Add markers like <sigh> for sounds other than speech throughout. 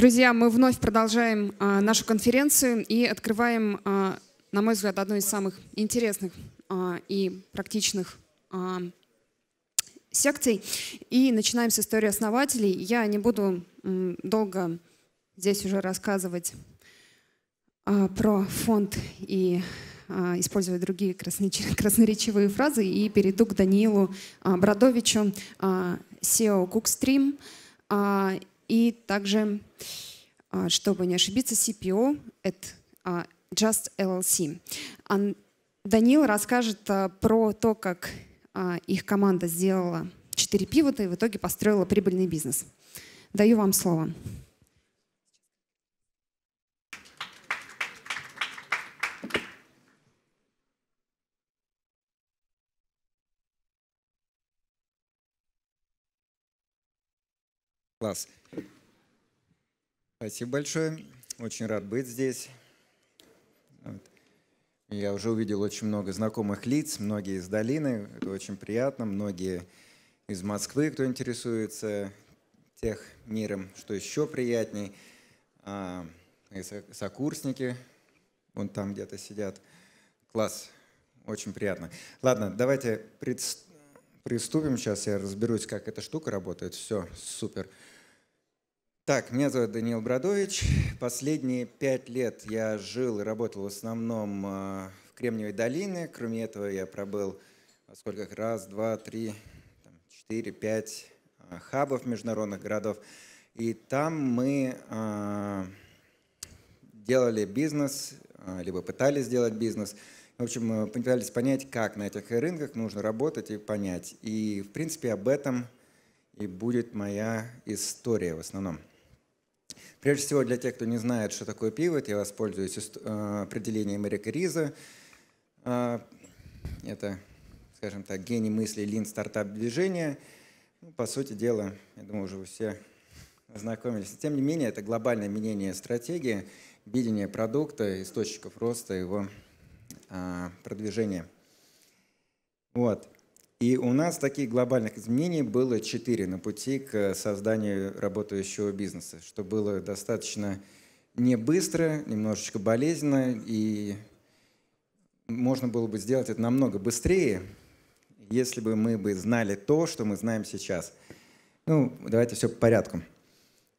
Друзья, мы вновь продолжаем а, нашу конференцию и открываем, а, на мой взгляд, одну из самых интересных а, и практичных а, секций. И начинаем с истории основателей. Я не буду м, долго здесь уже рассказывать а, про фонд и а, использовать другие <laughs> красноречивые фразы и перейду к Даниилу Бродовичу, SEO Cookstream и также а, чтобы не ошибиться, CPO at а, Just LLC. А, Данил расскажет про то, как их команда сделала четыре пивота и в итоге построила прибыльный бизнес. Даю вам слово. Класс. Спасибо большое. Очень рад быть здесь. Я уже увидел очень много знакомых лиц, многие из долины. Это очень приятно. Многие из Москвы, кто интересуется тех миром, что еще приятней. А, и сокурсники вон там где-то сидят. Класс. Очень приятно. Ладно, давайте приступим. Сейчас я разберусь, как эта штука работает. Все, супер. Супер. Так, меня зовут Даниил Бродович. Последние пять лет я жил и работал в основном а, в Кремниевой долине. Кроме этого, я пробыл сколько раз, два, три, четыре, пять а, хабов международных городов. И там мы а, делали бизнес, либо пытались сделать бизнес. В общем, мы пытались понять, как на этих рынках нужно работать и понять. И, в принципе, об этом и будет моя история в основном. Прежде всего, для тех, кто не знает, что такое пивот, я воспользуюсь э, определением Эрика Риза. Э, это, скажем так, гений мысли лин стартап движения. Ну, по сути дела, я думаю, уже вы все ознакомились. Тем не менее, это глобальное менение стратегии, видение продукта, источников роста, его э, продвижения. Вот. И у нас таких глобальных изменений было четыре на пути к созданию работающего бизнеса, что было достаточно не быстро, немножечко болезненно, и можно было бы сделать это намного быстрее, если бы мы бы знали то, что мы знаем сейчас. Ну, давайте все по порядку.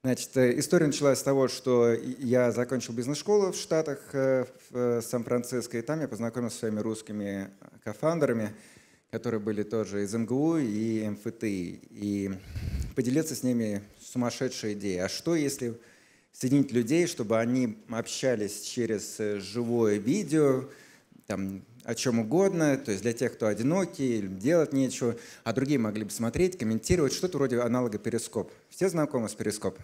Значит, э, история началась с того, что я закончил бизнес-школу в Штатах, э, в э, Сан-Франциско, и там я познакомился с своими русскими кофандерами – которые были тоже из МГУ и МФТИ и поделиться с ними сумасшедшей идеей. А что, если соединить людей, чтобы они общались через э, живое видео, там, о чем угодно, то есть для тех, кто одинокий, делать нечего, а другие могли бы смотреть, комментировать, что-то вроде аналога перископ. Все знакомы с перископом?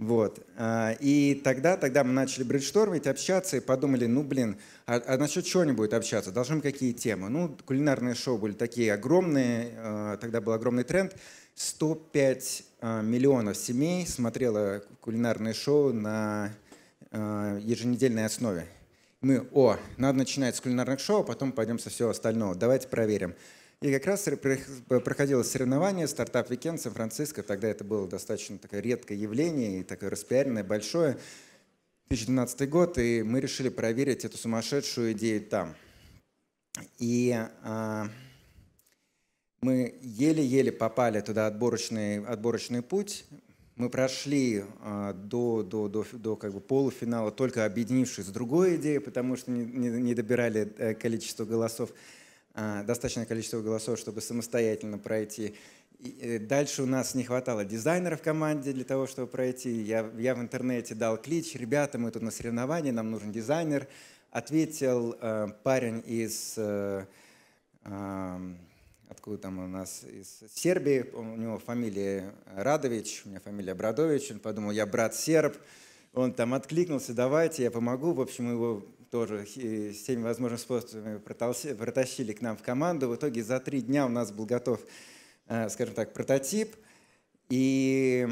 Вот. А, и тогда, тогда мы начали брейдштормить, общаться и подумали, ну блин, а, а насчет чего они будут общаться? Должны мы какие темы? Ну, кулинарные шоу были такие огромные, а, тогда был огромный тренд. 105 а, миллионов семей смотрело кулинарные шоу на еженедельной основе. Мы, о, надо начинать с кулинарных шоу, а потом пойдем со всего остального. Давайте проверим. И как раз проходило соревнование «Стартап-викенд» Сан-Франциско. Тогда это было достаточно такое редкое явление и такое распиаренное, большое. 2012 год, и мы решили проверить эту сумасшедшую идею там. И а, мы еле-еле попали туда отборочный, отборочный путь. Мы прошли а, до, до, до, до как бы полуфинала, только объединившись с другой идеей, потому что не, не, не добирали э, количество голосов. А, достаточное количество голосов, чтобы самостоятельно пройти. И э, дальше у нас не хватало дизайнера в команде для того, чтобы пройти. Я, я в интернете дал клич, ребята, мы тут на соревновании, нам нужен дизайнер. Ответил э, парень из, э, э, откуда там у нас, из Сербии, у него фамилия Радович, у меня фамилия Брадович, он подумал, я брат серб. Он там откликнулся, давайте, я помогу. В общем, его тоже всеми возможными способами протащили к нам в команду. В итоге за три дня у нас был готов, э, скажем так, прототип. И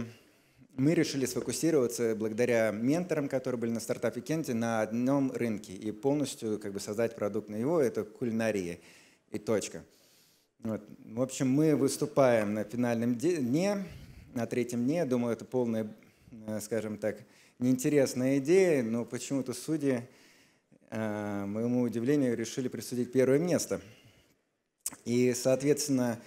мы решили сфокусироваться благодаря менторам, которые были на стартапе Кенти, на одном рынке и полностью как бы, создать продукт на его. Это кулинария и точка. Вот. В общем, мы выступаем на финальном дне, на третьем дне. Думаю, это полная, э, скажем так, неинтересная идея, но почему-то судьи Э, моему удивлению, решили присудить первое место. И, соответственно,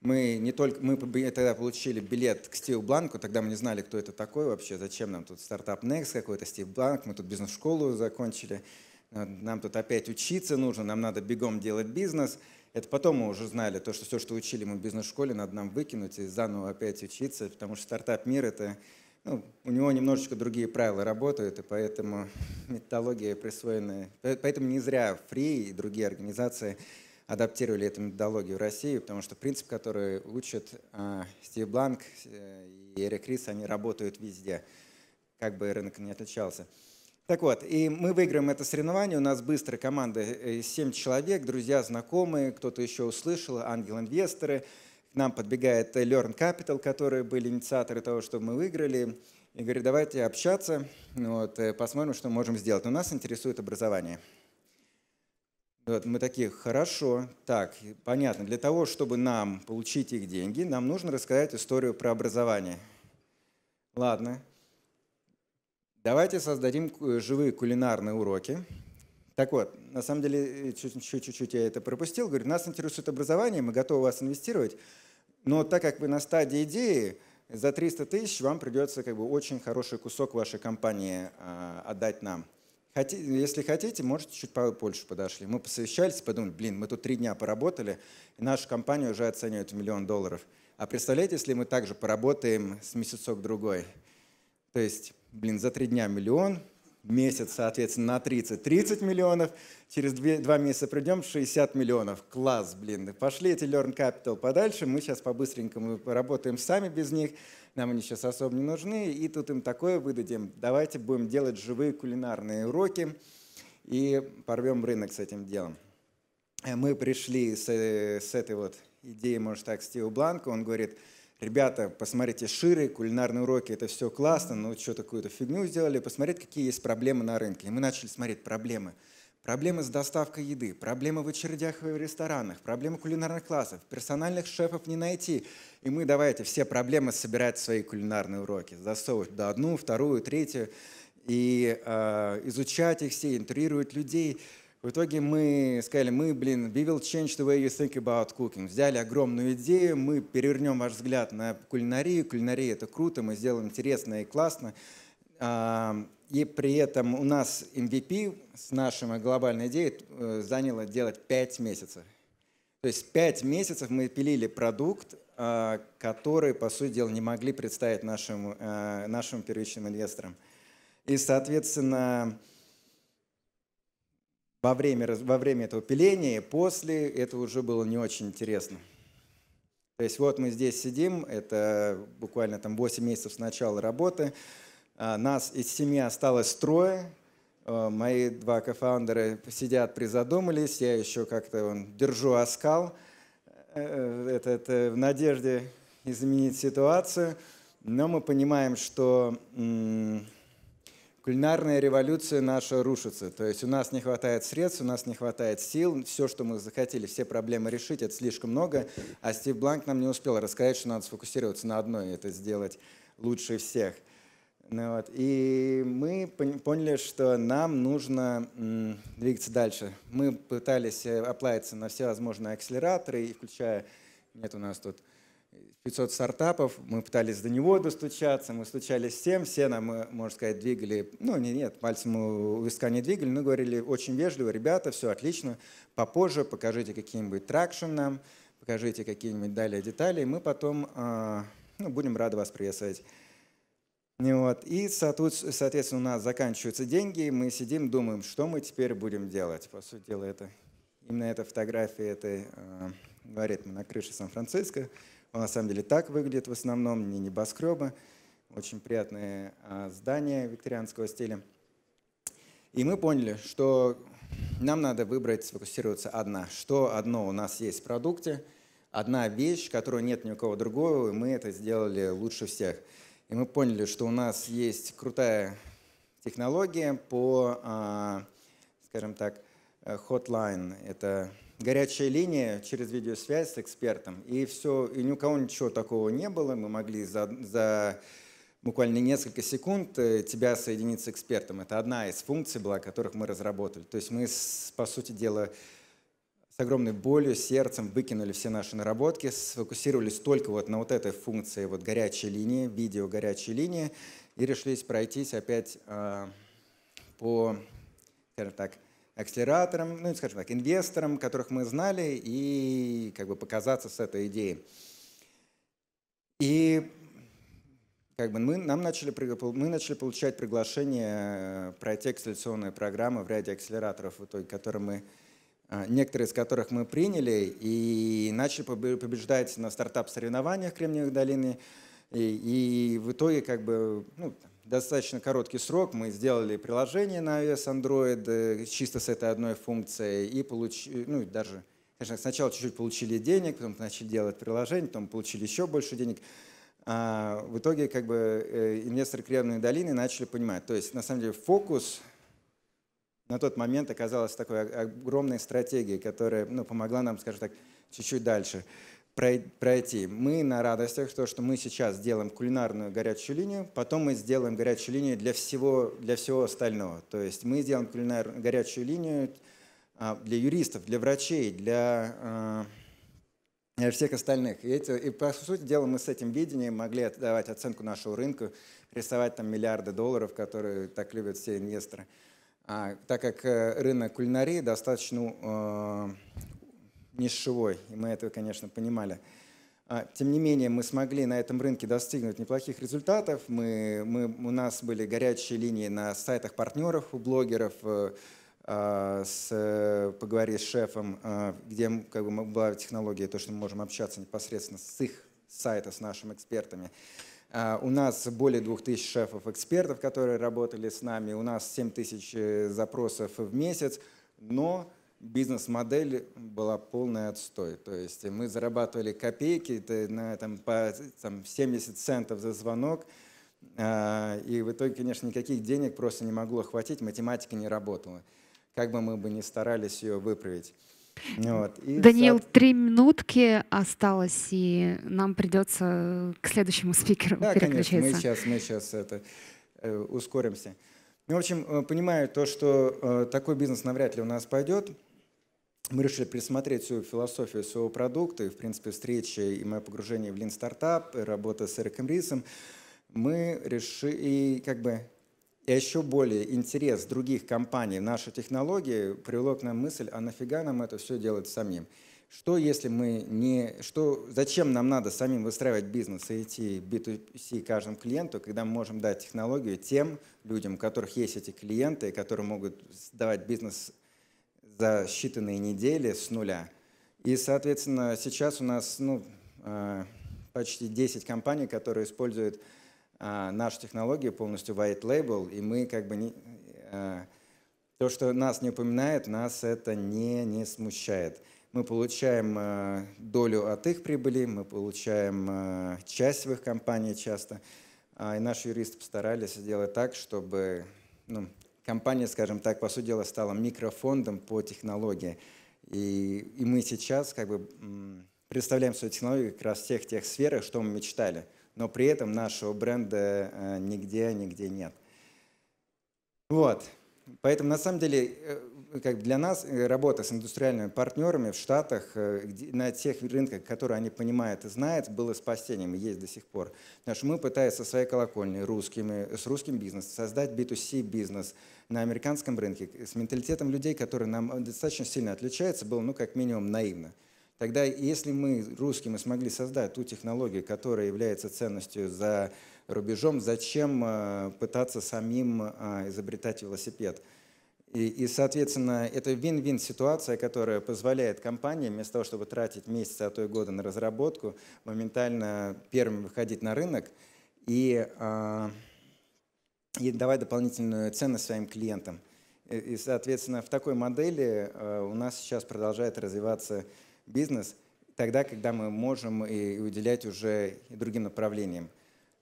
мы не только мы э, тогда получили билет к Стиву Бланку, тогда мы не знали, кто это такой вообще, зачем нам тут стартап Next какой-то, Стив Бланк, мы тут бизнес-школу закончили, э, нам тут опять учиться нужно, нам надо бегом делать бизнес. Это потом мы уже знали, то, что все, что учили мы в бизнес-школе, надо нам выкинуть и заново опять учиться, потому что стартап-мир — это ну, у него немножечко другие правила работают, и поэтому методология присвоенная, Поэтому не зря Free и другие организации адаптировали эту методологию в России, потому что принцип, который учат а, Стив Бланк э, и Эрик Рис, они работают везде, как бы рынок не отличался. Так вот, и мы выиграем это соревнование. У нас быстрая команда 7 э, человек, друзья, знакомые, кто-то еще услышал, ангел-инвесторы – нам подбегает Learn Capital, которые были инициаторы того, чтобы мы выиграли, и говорит, давайте общаться, вот, э, посмотрим, что можем сделать. Но нас интересует образование. Вот, мы такие, хорошо, так, понятно, для того, чтобы нам получить их деньги, нам нужно рассказать историю про образование. Ладно, давайте создадим э, живые кулинарные уроки. Так вот, на самом деле, чуть-чуть э, я это пропустил, говорю, нас интересует образование, мы готовы вас инвестировать, но так как вы на стадии идеи, за 300 тысяч вам придется как бы очень хороший кусок вашей компании а, отдать нам. Если хотите, можете чуть побольше подошли. Мы посовещались, подумали, блин, мы тут три дня поработали, и нашу компанию уже оценивают в миллион долларов. А представляете, если мы также поработаем с месяцок-другой? То есть, блин, за три дня миллион, месяц, соответственно, на 30. 30 миллионов, через 2, 2 месяца придем 60 миллионов. Класс, блин. Пошли эти Learn Capital подальше, мы сейчас по-быстренькому работаем сами без них, нам они сейчас особо не нужны, и тут им такое выдадим. Давайте будем делать живые кулинарные уроки и порвем рынок с этим делом. Э, мы пришли с, э, с этой вот идеей, может так, Стиву Бланку, он говорит – ребята, посмотрите шире, кулинарные уроки, это все классно, но ну, что такую-то фигню сделали, посмотреть, какие есть проблемы на рынке. И мы начали смотреть проблемы. Проблемы с доставкой еды, проблемы в очередях в ресторанах, проблемы кулинарных классов, персональных шефов не найти. И мы давайте все проблемы собирать в свои кулинарные уроки, засовывать до одну, вторую, третью, и э, изучать их все, интервьюировать людей – в итоге мы сказали, мы, блин, we will change the way you think about cooking. Взяли огромную идею, мы перевернем ваш взгляд на кулинарию. Кулинария — это круто, мы сделаем интересно и классно. А, и при этом у нас MVP с нашей глобальной идеей э, заняло делать 5 месяцев. То есть 5 месяцев мы пилили продукт, а, который, по сути дела, не могли представить нашим, э, нашим первичным инвесторам. И, соответственно, во время, во время этого пиления, и после это уже было не очень интересно. То есть вот мы здесь сидим, это буквально там 8 месяцев с начала работы. А, нас из семьи осталось трое. А, мои два кофаундера сидят, призадумались. Я еще как-то держу оскал э, э, это, это в надежде изменить ситуацию. Но мы понимаем, что кулинарная революция наша рушится. То есть у нас не хватает средств, у нас не хватает сил. Все, что мы захотели, все проблемы решить, это слишком много. А Стив Бланк нам не успел рассказать, что надо сфокусироваться на одной, это сделать лучше всех. Ну, вот. И мы поняли, что нам нужно двигаться дальше. Мы пытались оплавиться э, на все возможные акселераторы, включая, нет у нас тут 500 стартапов, мы пытались до него достучаться, мы стучались всем, все нам, э, можно сказать, двигали, ну не, нет, пальцем у виска не двигали, но говорили очень вежливо, ребята, все отлично, попозже покажите какие-нибудь тракшн нам, покажите какие-нибудь далее детали, и мы потом а, ну, будем рады вас приветствовать. вот. И, соответственно, у нас заканчиваются деньги, и мы сидим, думаем, что мы теперь будем делать. По сути дела, это именно эта фотография, этой э, говорит, мы на крыше Сан-Франциско, он на самом деле так выглядит в основном, не небоскребы. Очень приятные а, здания викторианского стиля. И мы поняли, что нам надо выбрать, сфокусироваться одна. Что одно у нас есть в продукте, одна вещь, которую нет ни у кого другого, и мы это сделали лучше всех. И мы поняли, что у нас есть крутая технология по, а, скажем так, э, Hotline. Это горячая линия через видеосвязь с экспертом, и все, и ни у кого ничего такого не было, мы могли за, за буквально несколько секунд э, тебя соединить с экспертом. Это одна из функций была, которых мы разработали. То есть мы, по сути дела, с огромной болью, сердцем выкинули все наши наработки, сфокусировались только вот на вот этой функции, вот горячей линии, видео горячей линии, и решились пройтись опять э, по, скажем так, акселератором, ну, скажем так, инвестором, которых мы знали, и как бы показаться с этой идеей. И как бы мы, нам начали, мы начали получать приглашения э, пройти акселерационные программы в ряде акселераторов, в итоге, которые мы, э, некоторые из которых мы приняли и начали побеждать на стартап-соревнованиях Кремниевой долины. И, и в итоге как бы ну, достаточно короткий срок мы сделали приложение на iOS Android э, чисто с этой одной функцией и получили, э, ну даже, конечно, сначала чуть-чуть получили денег, потом начали делать приложение, потом получили еще больше денег. А в итоге как бы э, инвесторы Кремниевой долины начали понимать. То есть на самом деле фокус на тот момент оказалась такой огромной стратегией, которая ну, помогла нам, скажем так, чуть-чуть дальше пройти. Мы на радостях, то, что мы сейчас делаем кулинарную горячую линию, потом мы сделаем горячую линию для всего, для всего остального. То есть мы сделаем кулинарную горячую линию а, для юристов, для врачей, для, а, для всех остальных. И, эти, и по сути дела мы с этим видением могли давать оценку нашего рынка, рисовать там миллиарды долларов, которые так любят все инвесторы. А, так как э, рынок кулинарии достаточно э, нишевой, и мы этого конечно, понимали. А, тем не менее, мы смогли на этом рынке достигнуть неплохих результатов. Мы, мы, у нас были горячие линии на сайтах партнеров у блогеров, э, а, с, э, поговори с шефом, э, где как бы, была технология, то, что мы можем общаться непосредственно с их сайта, с нашими экспертами. А, у нас более 2000 шефов-экспертов, которые работали с нами. У нас 7000 запросов в месяц. Но бизнес-модель была полная отстой. То есть мы зарабатывали копейки на там, по там, 70 центов за звонок, а, и в итоге, конечно, никаких денег просто не могло хватить, математика не работала, как бы мы бы ни старались ее выправить. Вот. И Даниил, вся... три минутки осталось, и нам придется к следующему спикеру да, Конечно, мы сейчас, мы сейчас это, э, ускоримся. Ну, в общем, э, понимаю то, что э, такой бизнес навряд ли у нас пойдет мы решили пересмотреть всю философию своего продукта и, в принципе, встречи и мое погружение в Lean Startup, и работа с Эриком Рисом, мы решили, и как бы и еще более интерес других компаний в нашей технологии привело к нам мысль, а нафига нам это все делать самим? Что если мы не... Что, зачем нам надо самим выстраивать бизнес и идти B2C каждому клиенту, когда мы можем дать технологию тем людям, у которых есть эти клиенты, которые могут давать бизнес за считанные недели с нуля. И, соответственно, сейчас у нас ну, э, почти 10 компаний, которые используют э, нашу технологию полностью white label, и мы как бы не, э, то, что нас не упоминает, нас это не, не смущает. Мы получаем долю от их прибыли, мы получаем часть в их компании часто. А и наши юристы постарались сделать так, чтобы ну, компания, скажем так, по сути дела, стала микрофондом по технологии. И, и мы сейчас как бы представляем свою технологию как раз в тех, тех сферах, что мы мечтали. Но при этом нашего бренда э, нигде, нигде нет. Вот. Поэтому на самом деле э, как для нас э, работа с индустриальными партнерами в Штатах на тех рынках, которые они понимают и знают, было спасением и есть до сих пор. Потому что мы пытаемся со своей колокольни русскими, с русским бизнесом, создать B2C бизнес – на американском рынке с менталитетом людей, который нам достаточно сильно отличается, было, ну, как минимум, наивно. Тогда, если мы, русские, мы смогли создать ту технологию, которая является ценностью за рубежом, зачем э, пытаться самим э, изобретать велосипед? И, и соответственно, это вин-вин ситуация, которая позволяет компании вместо того, чтобы тратить месяцы, а то и годы на разработку, моментально первым выходить на рынок и а, и давать дополнительную цену своим клиентам. Э, и, соответственно, в такой модели э, у нас сейчас продолжает развиваться бизнес тогда, когда мы можем и уделять уже другим направлениям.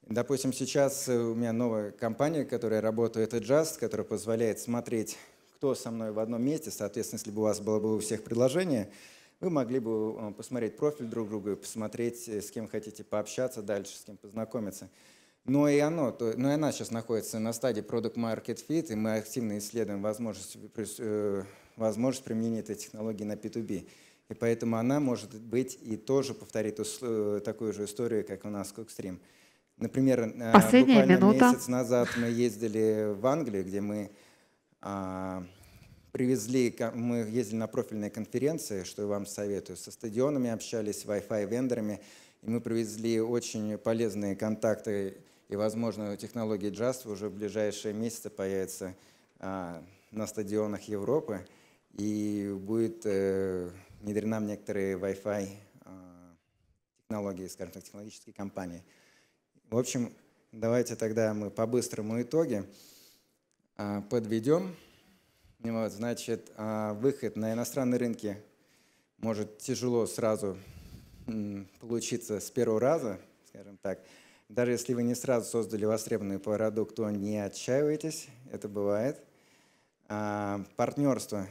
Допустим, сейчас э, у меня новая компания, которая работает, Adjust, которая позволяет смотреть, кто со мной в одном месте. Соответственно, если бы у вас было бы у всех предложение, вы могли бы посмотреть профиль друг друга, и посмотреть, с кем хотите пообщаться дальше, с кем познакомиться. Но и, оно, то, но и она сейчас находится на стадии Product Market Fit, и мы активно исследуем возможность, э, возможность применения этой технологии на P2B. И поэтому она может быть и тоже повторит э, такую же историю, как у нас Cookstream. Например, э, Последняя буквально минута. месяц назад мы ездили в Англию, где мы а, привезли, мы ездили на профильные конференции, что я вам советую, со стадионами общались, с Wi-Fi вендорами, и мы привезли очень полезные контакты и, возможно, технологии JASF уже в ближайшие месяцы появятся а, на стадионах Европы. И будет э, внедрена в некоторые Wi-Fi а, технологии, скажем так, технологические компании. В общем, давайте тогда мы по-быстрому итоги а, подведем. Вот, значит, выход на иностранные рынки может тяжело сразу получиться с первого раза, скажем так. Даже если вы не сразу создали востребованный продукт, то не отчаивайтесь, это бывает. А партнерство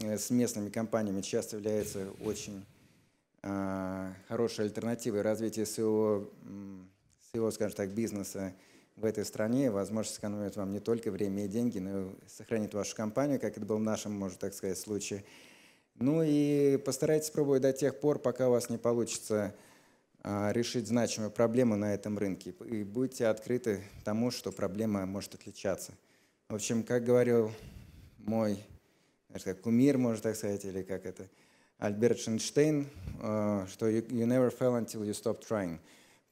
э, с местными компаниями часто является очень а, хорошей альтернативой развития своего, своего, скажем так, бизнеса в этой стране. Возможно, сэкономит вам не только время и деньги, но и сохранит вашу компанию, как это был в нашем, можно так сказать, случае. Ну и постарайтесь пробовать до тех пор, пока у вас не получится а, решить значимую проблему на этом рынке. И будьте открыты тому, что проблема может отличаться. В общем, как говорил мой как кумир, можно так сказать, или как это, Альберт Шенштейн, а, что «You never fail until you stop trying».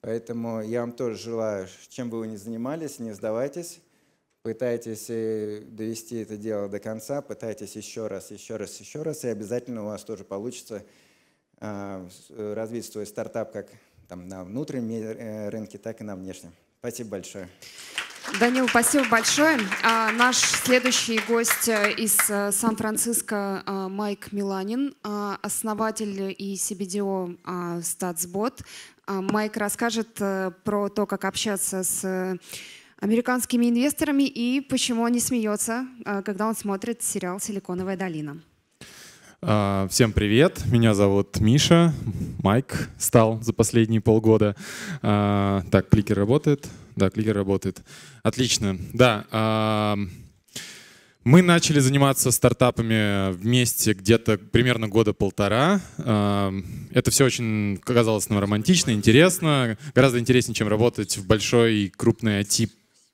Поэтому я вам тоже желаю, чем бы вы ни занимались, не сдавайтесь, пытайтесь э, довести это дело до конца, пытайтесь еще раз, еще раз, еще раз, и обязательно у вас тоже получится а, э, развить свой стартап как там, на внутреннем э, рынке, так и на внешнем. Спасибо большое. Данил, спасибо большое. А наш следующий гость э, из э, Сан-Франциско Майк Миланин, основатель и CBDO Statsbot. Майк расскажет про то, как общаться с американскими инвесторами и почему он не смеется, когда он смотрит сериал «Силиконовая долина». А, всем привет, меня зовут Миша, Майк стал за последние полгода. А, так, кликер работает? Да, кликер работает. Отлично. Да, а, мы начали заниматься стартапами вместе где-то примерно года полтора. Это все очень казалось нам романтично, интересно. Гораздо интереснее, чем работать в большой и крупной IT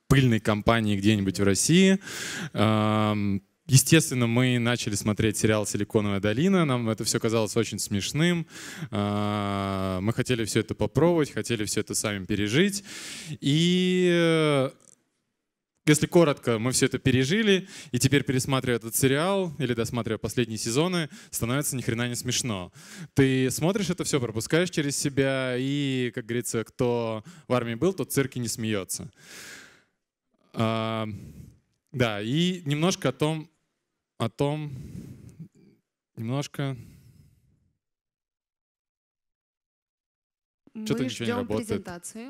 пыльной компании где-нибудь в России Естественно, мы начали смотреть сериал «Силиконовая долина». Нам это все казалось очень смешным. А, мы хотели все это попробовать, хотели все это сами пережить. И э, если коротко, мы все это пережили, и теперь, пересматривая этот сериал или досматривая последние сезоны, становится ни хрена не смешно. Ты смотришь это все, пропускаешь через себя, и, как говорится, кто в армии был, тот в цирке не смеется. А, да, и немножко о том, о том немножко... Мы Что-то ничего не работает. презентации.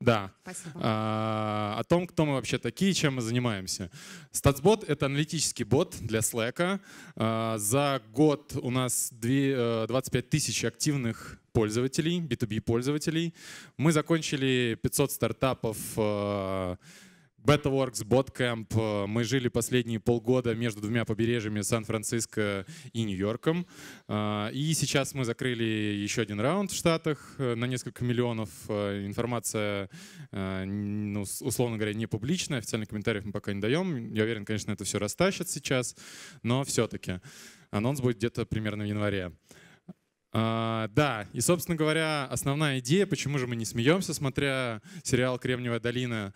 Да. Спасибо. А, о том, кто мы вообще такие, чем мы занимаемся. StatsBot — это аналитический бот для Slack. А, за год у нас 25 э, тысяч активных пользователей, B2B пользователей. Мы закончили 500 стартапов э, BetaWorks Bootcamp. Э, мы жили последние полгода между двумя побережьями Сан-Франциско и Нью-Йорком. Э, и сейчас мы закрыли еще один раунд в Штатах э, на несколько миллионов. Информация, ну, условно говоря, не публичная. Официальных комментариев мы пока не даем. Я уверен, конечно, это все растащит сейчас. Но все-таки анонс будет где-то примерно в январе. А, да, и, собственно говоря, основная идея, почему же мы не смеемся, смотря сериал «Кремниевая долина»,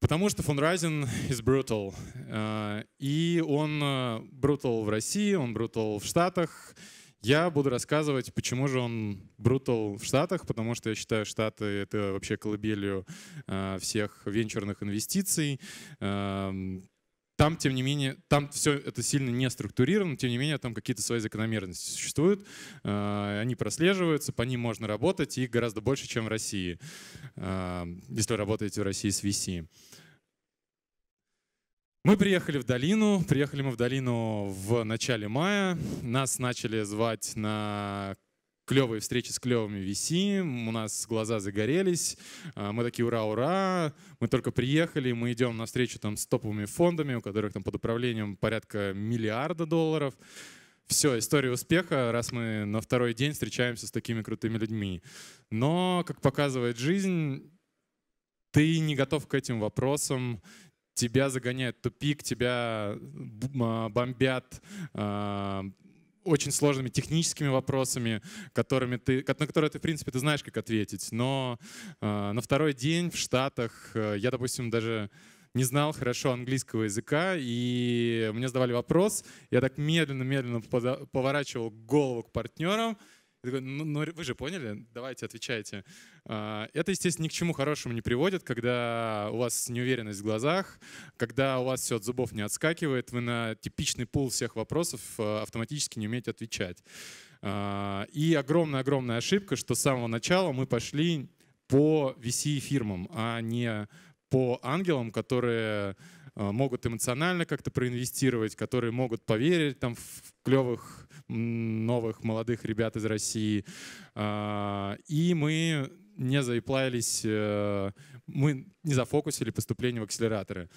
Потому что фундрайзинг is brutal. Э, и он э, brutal в России, он brutal в Штатах. Я буду рассказывать, почему же он брутал в Штатах, потому что я считаю, Штаты — это вообще колыбелью э, всех венчурных инвестиций. Эм, там, тем не менее, там все это сильно не структурировано, тем не менее, там какие-то свои закономерности существуют, э, они прослеживаются, по ним можно работать, их гораздо больше, чем в России, э, если вы работаете в России с VC. Мы приехали в долину, приехали мы в долину в начале мая, нас начали звать на клевые встречи с клевыми висим, у нас глаза загорелись, а, мы такие ура-ура, мы только приехали, мы идем на встречу там с топовыми фондами, у которых там под управлением порядка миллиарда долларов. Все, история успеха, раз мы на второй день встречаемся с такими крутыми людьми. Но, как показывает жизнь, ты не готов к этим вопросам, тебя загоняют тупик, тебя а, бомбят а, очень сложными техническими вопросами, которыми ты, на которые ты, в принципе, ты знаешь, как ответить. Но э, на второй день в Штатах э, я, допустим, даже не знал хорошо английского языка, и мне задавали вопрос. Я так медленно-медленно поворачивал голову к партнерам, я такой, ну, ну вы же поняли, давайте отвечайте. А, это, естественно, ни к чему хорошему не приводит, когда у вас неуверенность в глазах, когда у вас все от зубов не отскакивает, вы на типичный пул всех вопросов а, автоматически не умеете отвечать. А, и огромная-огромная ошибка, что с самого начала мы пошли по VC-фирмам, а не по ангелам, которые могут эмоционально как-то проинвестировать, которые могут поверить там, в клевых новых молодых ребят из России. А, и мы не заиплавились, э, мы не зафокусили поступление в акселераторы.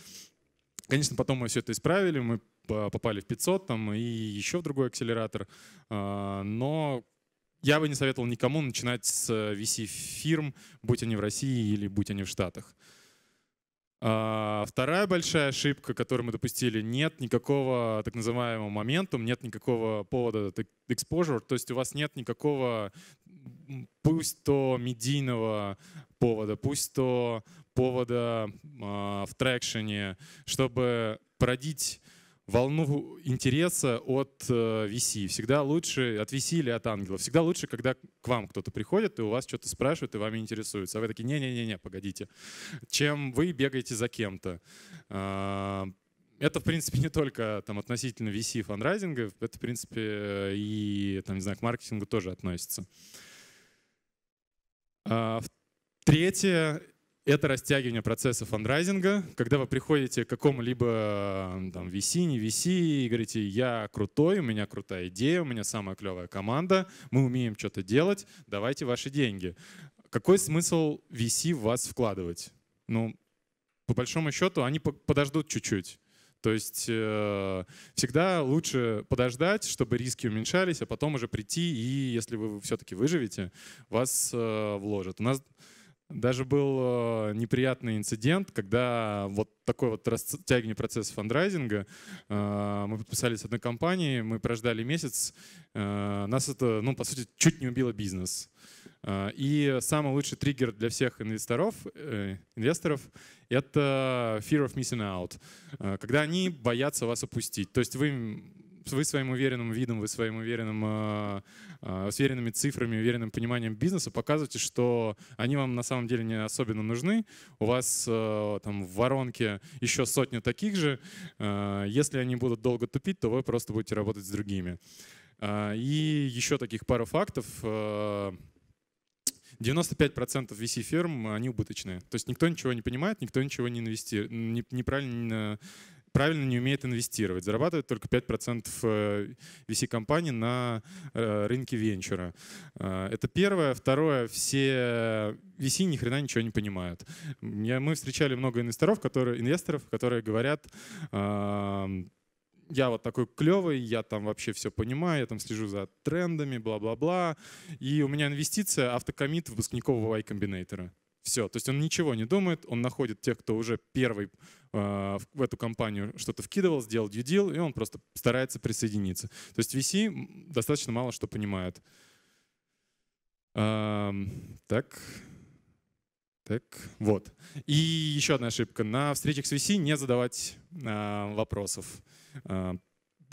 Конечно, потом мы все это исправили, мы попали в 500 там, и еще в другой акселератор, а, но я бы не советовал никому начинать с э, VC-фирм, будь они в России или будь они в Штатах. А, вторая большая ошибка, которую мы допустили, нет никакого так называемого момента, нет никакого повода exposure, то есть у вас нет никакого, пусть то медийного повода, пусть то повода а, в трекшене, чтобы породить волну интереса от э, VC. Всегда лучше от VC или от ангелов. Всегда лучше, когда к вам кто-то приходит и у вас что-то спрашивают и вами интересуются. А вы такие, не-не-не, погодите. Чем вы бегаете за кем-то. А, это, в принципе, не только там, относительно VC фандрайзинга, это, в принципе, и там, не знаю, к маркетингу тоже относится. А, третье это растягивание процесса фандрайзинга, когда вы приходите к какому-либо э, там VC, не VC, и говорите, я крутой, у меня крутая идея, у меня самая клевая команда, мы умеем что-то делать, давайте ваши деньги. Какой смысл VC в вас вкладывать? Ну, по большому счету, они подождут чуть-чуть. То есть э, всегда лучше подождать, чтобы риски уменьшались, а потом уже прийти и, если вы все-таки выживете, вас э, вложат. У нас даже был э, неприятный инцидент, когда вот такой вот растягивание процесс фандрайзинга. Э, мы подписались с одной компанией, мы прождали месяц. Э, нас это, ну, по сути, чуть не убило бизнес. И самый лучший триггер для всех инвесторов, инвесторов — это fear of missing out, когда они боятся вас опустить. То есть вы вы своим уверенным видом, вы своим уверенным, э, э, с уверенными цифрами, уверенным пониманием бизнеса показываете, что они вам на самом деле не особенно нужны. У вас э, там в воронке еще сотня таких же. Если они будут долго тупить, то вы просто будете работать с другими. И еще таких пару фактов. 95% VC-фирм, они убыточные. То есть никто ничего не понимает, никто ничего не инвестирует, неправильно правильно не умеет инвестировать. Зарабатывает только 5% э, VC-компаний на э, рынке венчура. Э, это первое. Второе, все VC ни хрена ничего не понимают. Мы встречали много инвесторов, которые, инвесторов, которые говорят, я вот такой клевый, я там вообще все понимаю, я там слежу за трендами, бла-бла-бла. И у меня инвестиция автокомит выпускников Y Combinator. Все, то есть он ничего не думает, он находит тех, кто уже первый э, в эту компанию что-то вкидывал, сделал due deal, и он просто старается присоединиться. То есть VC достаточно мало что понимает. Эм, так, так, вот. И еще одна ошибка. На встречах с VC не задавать э, вопросов. Э,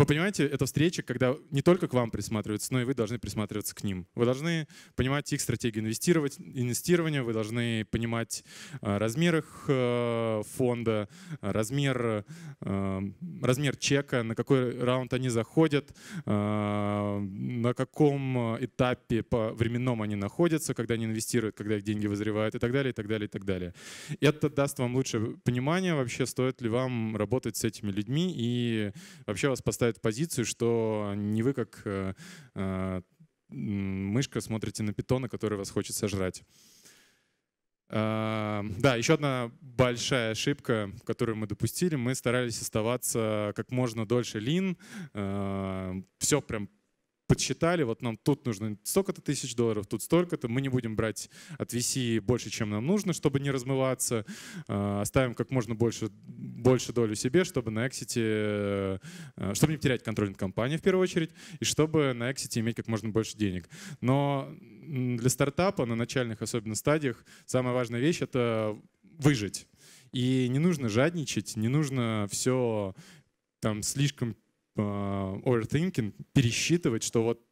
вы понимаете, это встреча, когда не только к вам присматриваются, но и вы должны присматриваться к ним. Вы должны понимать их стратегию инвестировать, инвестирования, вы должны понимать э, размер их э, фонда, размер, э, размер чека, на какой раунд они заходят, на каком этапе по временном они находятся, когда они инвестируют, когда их деньги вызревают и так далее, и так далее, и так далее. И это даст вам лучшее понимание вообще, стоит ли вам работать с этими людьми и вообще вас поставить утверждает позицию, что не вы как э, э, мышка смотрите на питона, который вас хочет сожрать. А, да, еще одна большая ошибка, которую мы допустили. Мы старались оставаться как можно дольше лин. Э, Все прям подсчитали, вот нам тут нужно столько-то тысяч долларов, тут столько-то, мы не будем брать от VC больше, чем нам нужно, чтобы не размываться, а, оставим как можно больше, больше долю себе, чтобы на эксите, э, э, чтобы не терять контроль над компанией в первую очередь, и чтобы на эксите иметь как можно больше денег. Но для стартапа на начальных особенно стадиях самая важная вещь — это выжить. И не нужно жадничать, не нужно все там слишком овертинкинг, э, пересчитывать, что вот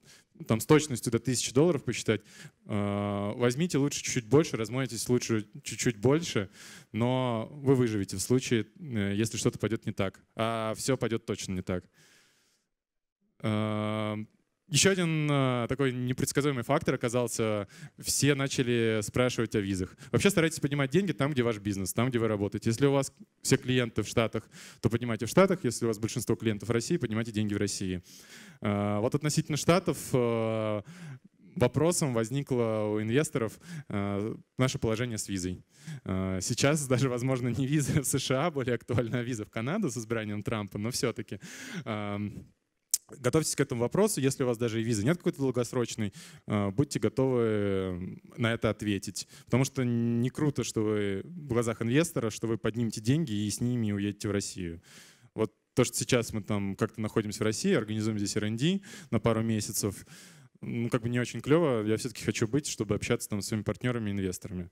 там с точностью до 1000 долларов посчитать, э, возьмите лучше чуть-чуть больше, размойтесь лучше чуть-чуть больше, но вы выживете в случае, э, если что-то пойдет не так. А все пойдет точно не так. Еще один э, такой непредсказуемый фактор оказался, все начали спрашивать о визах. Вообще старайтесь поднимать деньги там, где ваш бизнес, там, где вы работаете. Если у вас все клиенты в Штатах, то поднимайте в Штатах. Если у вас большинство клиентов в России, поднимайте деньги в России. Э, вот относительно Штатов э, вопросом возникло у инвесторов наше положение с визой. сейчас даже, возможно, не виза в США более актуальна, а виза в Канаду с избранием Трампа, но все-таки. Эм, Готовьтесь к этому вопросу. Если у вас даже и визы нет какой-то долгосрочной, э, будьте готовы эм, на это ответить. Потому что не круто, что вы в глазах инвестора, что вы поднимете деньги и с ними уедете в Россию. Вот то, что сейчас мы там как-то находимся в России, организуем здесь R&D на пару месяцев, ну, как бы не очень клево. Я все-таки хочу быть, чтобы общаться там с своими партнерами, инвесторами.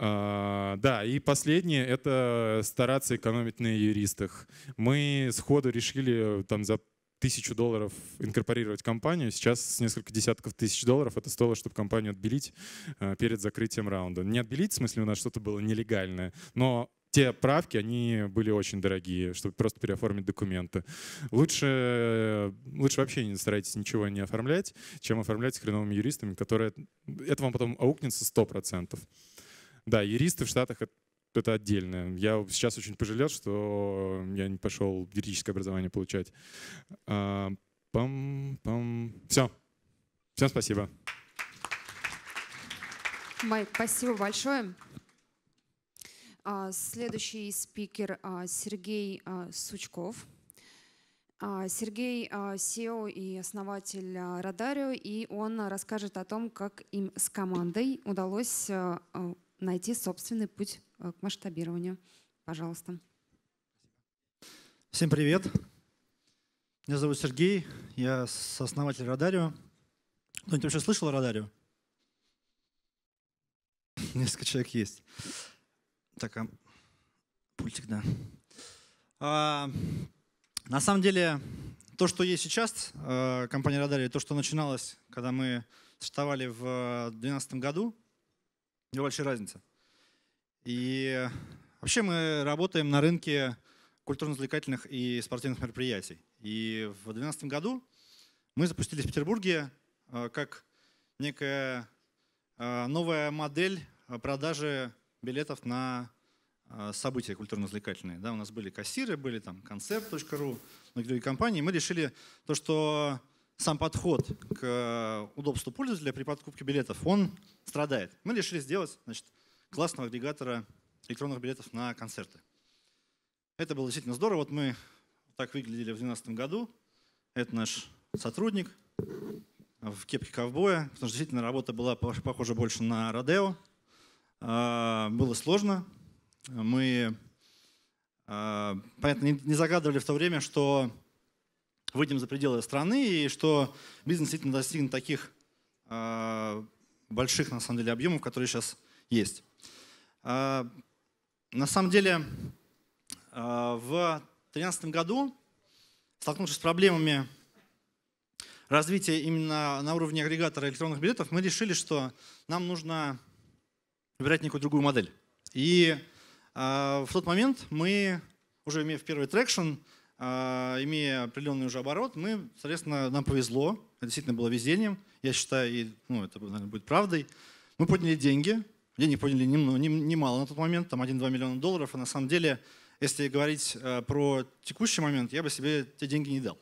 А, да, и последнее — это стараться экономить на юристах. Мы сходу решили э, там за тысячу долларов инкорпорировать компанию. Сейчас несколько десятков тысяч долларов это стоило, чтобы компанию отбелить э, перед закрытием раунда. Не отбелить, в смысле у нас что-то было нелегальное, но те правки, они были очень дорогие, чтобы просто переоформить документы. Лучше, э, лучше вообще не старайтесь ничего не оформлять, чем оформлять с хреновыми юристами, которые... Это вам потом аукнется 100%. Да, юристы в Штатах — это это отдельное. Я сейчас очень пожалел, что я не пошел юридическое образование получать. А, пам, пам. Все. Всем спасибо. Майк, спасибо большое. А, следующий спикер а, Сергей а, Сучков. Сергей – SEO и основатель Радарио, и он расскажет о том, как им с командой удалось найти собственный путь Э, к масштабированию. Пожалуйста. Всем привет. Меня зовут Сергей, я сооснователь Радарио. Кто-нибудь вообще слышал о Радарио? <laughs> Несколько человек есть. Так, а пультик, да. А, на самом деле, то, что есть сейчас, э, компания Радарио, то, что начиналось, когда мы существовали в 2012 году, и большая разница. И вообще мы работаем на рынке культурно-развлекательных и спортивных мероприятий. И в 2012 году мы запустились в Петербурге э, как некая э, новая модель э, продажи билетов на события культурно-развлекательные. Да, у нас были кассиры, были там концерт.ру, многие ну, другие компании. Мы решили то, что сам подход к удобству пользователя при покупке билетов, он страдает. Мы решили сделать значит, классного агрегатора электронных билетов на концерты. Это было действительно здорово. Вот мы так выглядели в 2012 году. Это наш сотрудник в кепке ковбоя, потому что действительно работа была похожа больше на Родео. А, было сложно. Мы, а, понятно, не загадывали в то время, что выйдем за пределы страны и что бизнес действительно достигнет таких а, больших, на самом деле, объемов, которые сейчас есть. А, на самом деле, а, в 2013 году, столкнувшись с проблемами развития именно на уровне агрегатора электронных билетов, мы решили, что нам нужно выбирать некую другую модель. И а, в тот момент мы, уже имея первый трекшн, имея определенный уже оборот, мы, соответственно, нам повезло, это действительно было везением, я считаю, и ну, это наверное, будет правдой. Мы подняли деньги, Деньги подняли ну, немало не, не на тот момент, там 1-2 миллиона долларов. а на самом деле, если говорить э, про текущий момент, я бы себе те деньги не дал.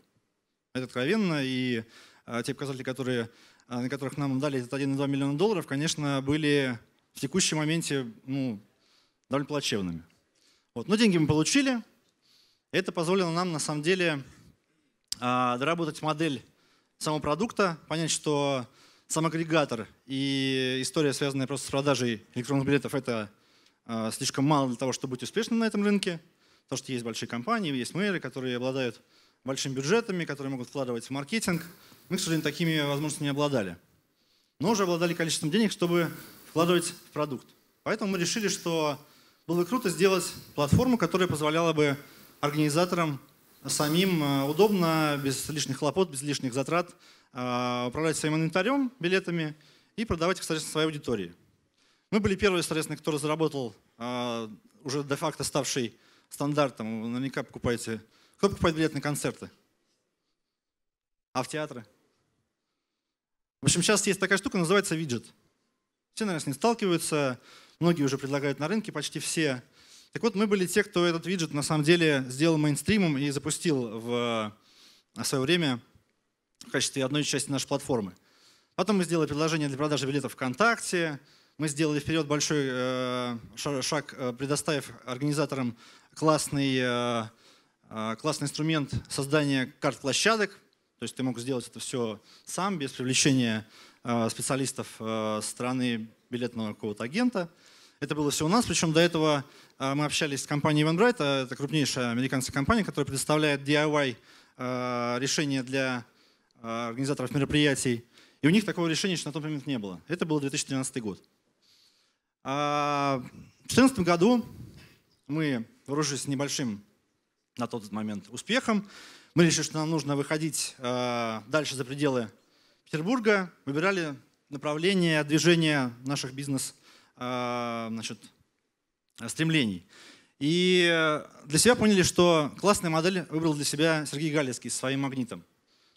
Это откровенно, и э, те показатели, которые, э, на которых нам дали этот 1-2 миллиона долларов, конечно, были в текущем моменте ну, довольно плачевными. Вот. Но деньги мы получили. Это позволило нам на самом деле а, доработать модель самого продукта, понять, что сам агрегатор и история, связанная просто с продажей электронных билетов, это э, слишком мало для того, чтобы быть успешным на этом рынке. Потому что есть большие компании, есть мэры, которые обладают большими бюджетами, которые могут вкладывать в маркетинг. Мы, к сожалению, такими возможностями не обладали. Но уже обладали количеством денег, чтобы вкладывать в продукт. Поэтому мы решили, что было бы круто сделать платформу, которая позволяла бы организаторам самим а, удобно, без лишних хлопот, без лишних затрат а, управлять своим инвентарем, билетами и продавать их, соответственно, своей аудитории. Мы были первые, соответственно, кто разработал а, уже де-факто ставший стандартом. Вы наверняка покупаете... Кто покупает билеты на концерты? А в театры? В общем, сейчас есть такая штука, называется виджет. Все, наверное, с ним сталкиваются, многие уже предлагают на рынке, почти все. Так вот, мы были те, кто этот виджет на самом деле сделал мейнстримом и запустил в а, свое время в качестве одной части нашей платформы. Потом мы сделали предложение для продажи билетов ВКонтакте, мы сделали вперед большой э, шаг, э, предоставив организаторам классный, э, классный инструмент создания карт-площадок. То есть ты мог сделать это все сам, без привлечения специалистов э, страны билетного какого-то агента. Это было все у нас, причем до этого мы общались с компанией Eventbrite, а, это крупнейшая американская компания, которая предоставляет DIY решение для Э, организаторов мероприятий. И у них такого решения еще на тот момент не было. Это был 2013 год. А в 2014 году мы, вооружившись небольшим на тот момент успехом, мы решили, что нам нужно выходить э, дальше за пределы Петербурга. Выбирали направление движения наших бизнес э, значит, стремлений. И для себя поняли, что классная модель выбрал для себя Сергей Галецкий со своим магнитом –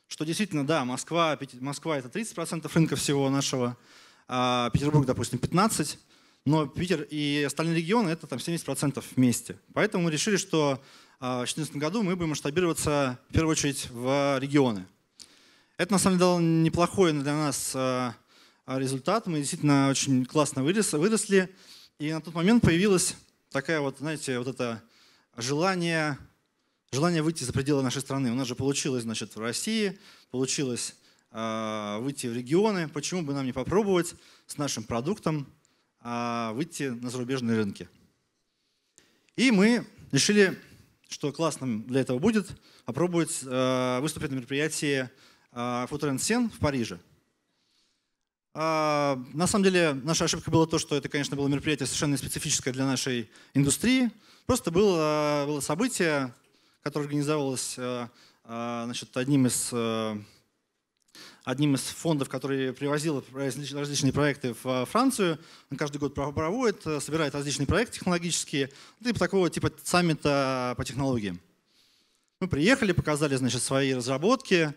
что действительно, да, Москва, Москва это 30% рынка всего нашего, а Петербург, допустим, 15%, но Питер и остальные регионы это там 70% вместе. Поэтому мы решили, что а, в 2014 году мы будем масштабироваться в первую очередь в регионы. Это на самом деле дало неплохой для нас а, результат. Мы действительно очень классно выросли. И на тот момент появилось такая вот, знаете, вот это желание желание выйти за пределы нашей страны. У нас же получилось, значит, в России, получилось э, выйти в регионы. Почему бы нам не попробовать с нашим продуктом э, выйти на зарубежные рынки? И мы решили, что классным для этого будет попробовать э, выступить на мероприятии э, Food Sen в Париже. на самом деле наша ошибка была то, что это, конечно, было мероприятие совершенно специфическое для нашей индустрии. Просто было, было событие, которая организовалась э, э, значит, одним из э, одним из фондов, который привозил различные проекты в Францию. Он каждый год проводит, собирает различные проекты технологические, ну, типа такого типа саммита по технологиям. Мы приехали, показали значит, свои разработки.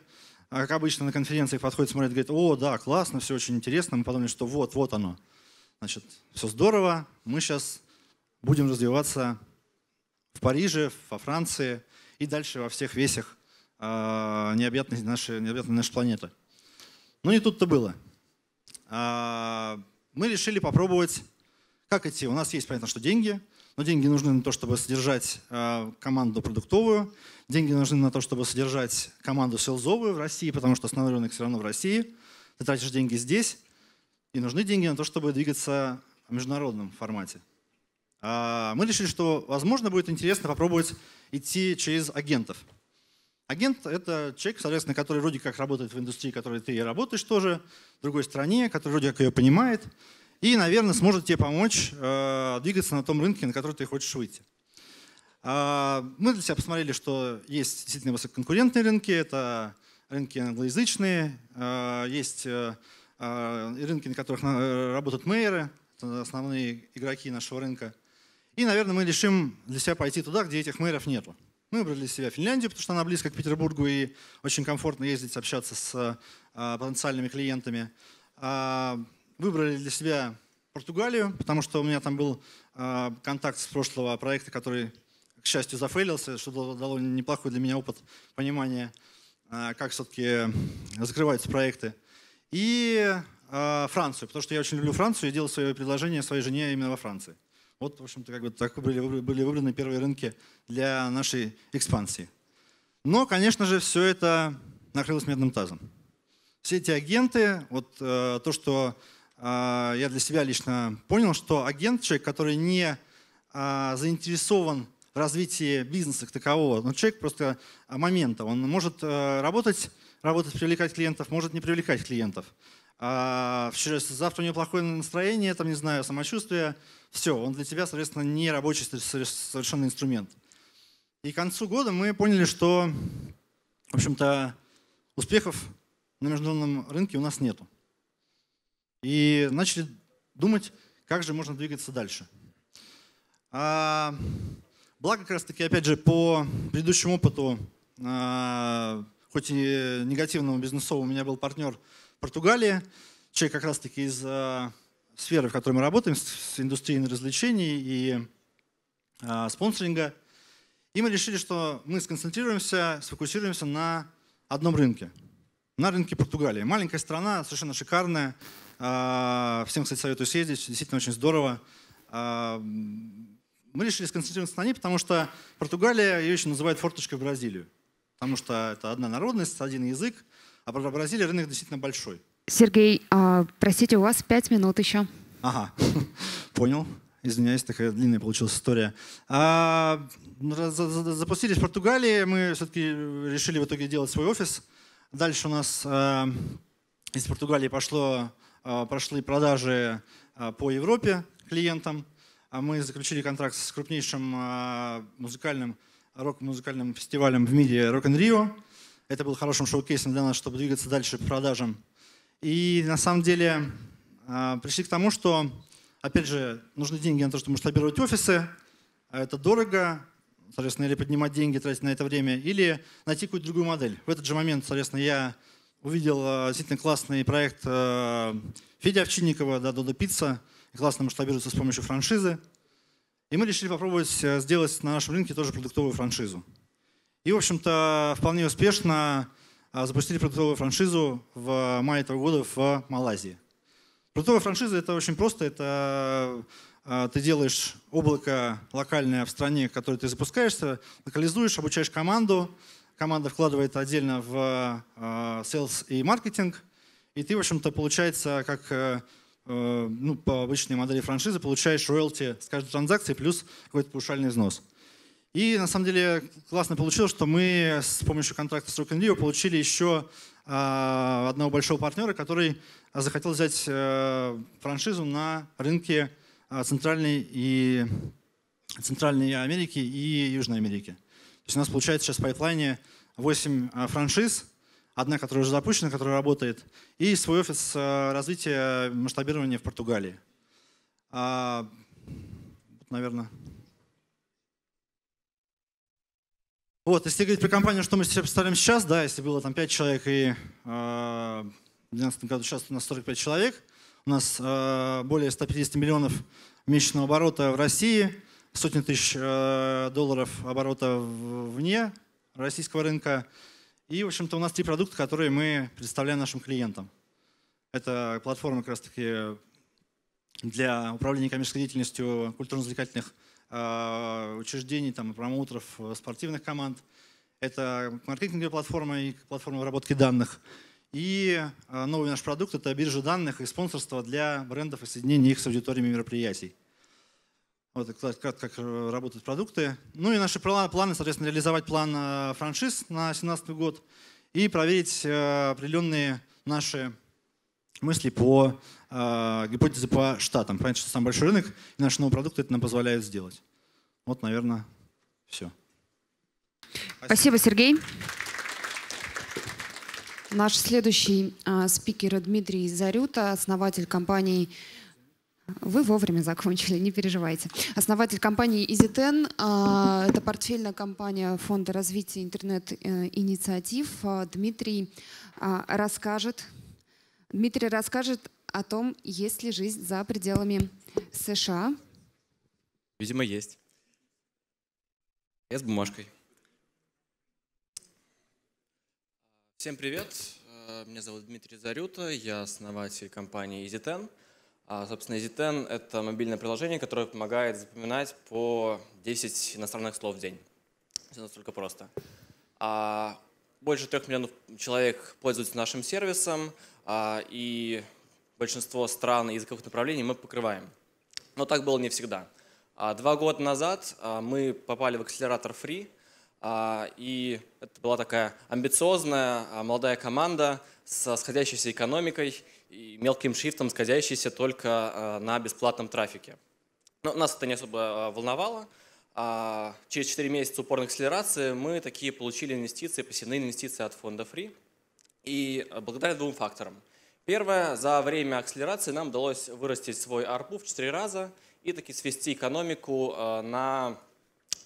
А как обычно на конференциях подходит, смотрит, говорит, о, да, классно, все очень интересно. Мы подумали, что вот, вот оно. Значит, все здорово, мы сейчас будем развиваться в Париже, во Франции и дальше во всех весях э, а, необъятной, нашей, необъятной нашей планеты. Но ну не тут-то было. А, мы решили попробовать, как идти. У нас есть, понятно, что деньги, но деньги нужны на то, чтобы содержать а, команду продуктовую, деньги нужны на то, чтобы содержать команду селзовую в России, потому что основной рынок все равно в России. Ты тратишь деньги здесь, и нужны деньги на то, чтобы двигаться в международном формате. А, мы решили, что, возможно, будет интересно попробовать идти через агентов. Агент — это человек, соответственно, который вроде как работает в индустрии, в которой ты и работаешь тоже, в другой стране, который вроде как ее понимает, и, наверное, сможет тебе помочь э, двигаться на том рынке, на который ты хочешь выйти. А, мы для себя посмотрели, что есть действительно высококонкурентные рынки, это рынки англоязычные, э, есть э, рынки, на которых работают мейеры, это основные игроки нашего рынка — и, наверное, мы решим для себя пойти туда, где этих мэров нету. Мы выбрали для себя Финляндию, потому что она близко к Петербургу и очень комфортно ездить, общаться с а, потенциальными клиентами. А, выбрали для себя Португалию, потому что у меня там был а, контакт с прошлого проекта, который, к счастью, зафейлился, что дало неплохой для меня опыт понимания, как все-таки закрываются проекты. И Францию, потому что я очень люблю Францию и делал свое предложение своей жене именно во Франции. Вот, в общем-то, как бы так были, были выбраны первые рынки для нашей экспансии. Но, конечно же, все это накрылось медным тазом. Все эти агенты, вот э, то, что э, я для себя лично понял, что агент, человек, который не э, заинтересован в развитии бизнеса как такового, но человек просто э, момента, он может э, работать, работать, привлекать клиентов, может не привлекать клиентов вчера, завтра у него плохое настроение, там, не знаю, самочувствие, все, он для тебя, соответственно, не рабочий совершенно инструмент. И к концу года мы поняли, что, в общем-то, успехов на международном рынке у нас нету. И начали думать, как же можно двигаться дальше. А, благо, как раз таки, опять же, по предыдущему опыту, а, хоть и негативному бизнесовому, у меня был партнер – Португалия Человек как раз-таки из э, сферы, в которой мы работаем, с индустрией развлечений и э, спонсоринга. И мы решили, что мы сконцентрируемся, сфокусируемся на одном рынке. На рынке Португалии. Маленькая страна, совершенно шикарная. Э, всем, кстати, советую съездить, действительно очень здорово. Э, мы решили сконцентрироваться на ней, потому что Португалия, ее еще называют форточкой в Бразилию. Потому что это одна народность, один язык – а в Бразилии рынок действительно большой. Сергей, а, простите, у вас пять минут еще. Ага, <laughs> понял. Извиняюсь, такая длинная получилась история. А, ну, запустились в Португалии, мы все-таки решили в итоге делать свой офис. Дальше у нас а, из Португалии пошло, прошли продажи по Европе клиентам. А мы заключили контракт с крупнейшим музыкальным рок-музыкальным фестивалем в мире Rock in Rio это был хорошим шоу-кейсом для нас, чтобы двигаться дальше по продажам. И на самом деле а, пришли к тому, что, опять же, нужны деньги на то, чтобы масштабировать офисы, а это дорого, соответственно, или поднимать деньги, тратить на это время, или найти какую-то другую модель. В этот же момент, соответственно, я увидел а, действительно классный проект а, Феди Овчинникова, да, Додо Пицца, классно масштабируется с помощью франшизы. И мы решили попробовать сделать на нашем рынке тоже продуктовую франшизу. И, в общем-то, вполне успешно а, запустили продуктовую франшизу в мае этого года в Малайзии. Продуктовая франшиза — это очень просто. Это а, ты делаешь облако локальное в стране, в которой ты запускаешься, локализуешь, обучаешь команду, команда вкладывает отдельно в а, sales и маркетинг, и ты, в общем-то, получается, как э, э, ну, по обычной модели франшизы, получаешь роялти с каждой транзакции плюс какой-то паушальный взнос. И на самом деле классно получилось, что мы с помощью контракта с Rock'n'Rio получили еще а, одного большого партнера, который захотел взять э, франшизу на рынке а, Центральной, и, Центральной Америки и Южной Америки. То есть у нас получается сейчас в пайплайне 8 а, франшиз, одна, которая уже запущена, которая работает, и свой офис развития масштабирования в Португалии. Наверное, Вот, если говорить про компанию, что мы себе представляем сейчас, да, если было там 5 человек и э, в 2012 году сейчас у нас 45 человек, у нас э, более 150 миллионов месячного оборота в России, сотни тысяч э, долларов оборота вне российского рынка. И, в общем-то, у нас три продукта, которые мы предоставляем нашим клиентам. Это платформа как раз-таки для управления коммерческой деятельностью культурно-развлекательных Э, учреждений там, и промоутеров э, спортивных команд. Это маркетинговая платформа и платформа обработки данных. И э, новый наш продукт – это биржа данных и спонсорство для брендов и соединение их с аудиториями мероприятий. Вот как, как работают продукты. Ну и наши планы, соответственно, реализовать план франшиз на 2017 год и проверить определенные наши мысли по э, гипотезе по штатам. Понятно, что сам большой рынок, и наши новые продукты это нам позволяют сделать. Вот, наверное, все. Спасибо, Спасибо Сергей. Наш следующий э, спикер Дмитрий Зарюта, основатель компании вы вовремя закончили, не переживайте. Основатель компании EasyTen. А, это портфельная компания Фонда развития интернет-инициатив. Э, Дмитрий расскажет Дмитрий расскажет о том, есть ли жизнь за пределами США. Видимо, есть. Я с бумажкой. Всем привет. Э, меня зовут Дмитрий Зарюта, я основатель компании EasyTen. А, собственно, EasyTen — это мобильное приложение, которое помогает запоминать по 10 иностранных слов в день. Все настолько просто. А, больше трех миллионов человек пользуются нашим сервисом, а, и большинство стран и языковых направлений мы покрываем. Но так было не всегда. А, два года назад а, мы попали в акселератор Free, и это была такая амбициозная молодая команда с сходящейся экономикой и мелким шрифтом, сходящейся только на бесплатном трафике. Но нас это не особо волновало, а через 4 месяца упорной акселерации мы такие получили инвестиции, пассивные инвестиции от фонда Free. И а, благодаря двум факторам. Первое, за время акселерации нам удалось вырастить свой ARPU в 4 раза и таки свести экономику а, на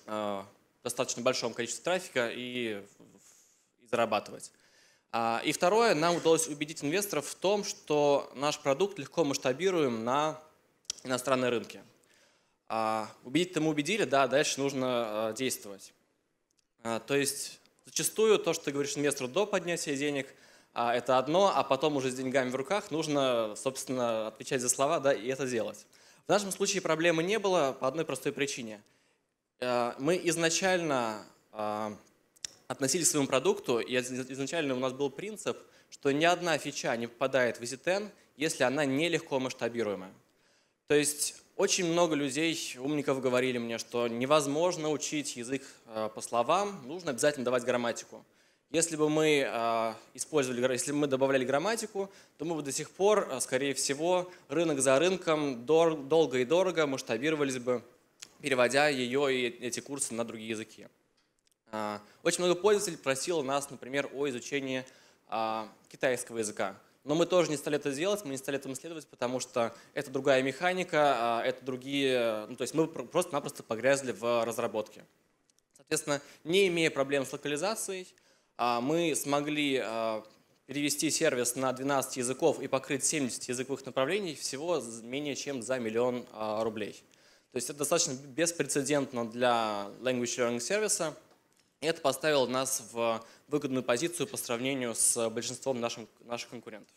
а, достаточно большом количестве трафика и, и зарабатывать. И второе, нам удалось убедить инвесторов в том, что наш продукт легко масштабируем на иностранные рынки. А, убедить-то мы убедили, да, дальше нужно а, действовать. А, то есть зачастую то, что ты говоришь инвестору до поднятия денег, а, это одно, а потом уже с деньгами в руках нужно, собственно, отвечать за слова да, и это делать. В нашем случае проблемы не было по одной простой причине. А, мы изначально а, относились к своему продукту, и изначально у нас был принцип, что ни одна фича не попадает в EasyTen, если она нелегко масштабируемая. То есть очень много людей, умников говорили мне, что невозможно учить язык э, по словам, нужно обязательно давать грамматику. Если бы мы э, использовали, если бы мы добавляли грамматику, то мы бы до сих пор, э, скорее всего, рынок за рынком, дор, долго и дорого масштабировались бы, переводя ее и эти курсы на другие языки. Очень много пользователей просило нас, например, о изучении китайского языка. Но мы тоже не стали это делать, мы не стали этому следовать, потому что это другая механика, а, это другие... Ну, то есть мы просто-напросто погрязли в разработке. Соответственно, не имея проблем с локализацией, а, мы смогли а, перевести сервис на 12 языков и покрыть 70 языковых направлений всего менее чем за миллион рублей. То есть это достаточно беспрецедентно для language learning сервиса – это поставило нас в выгодную позицию по сравнению с большинством нашим, наших конкурентов.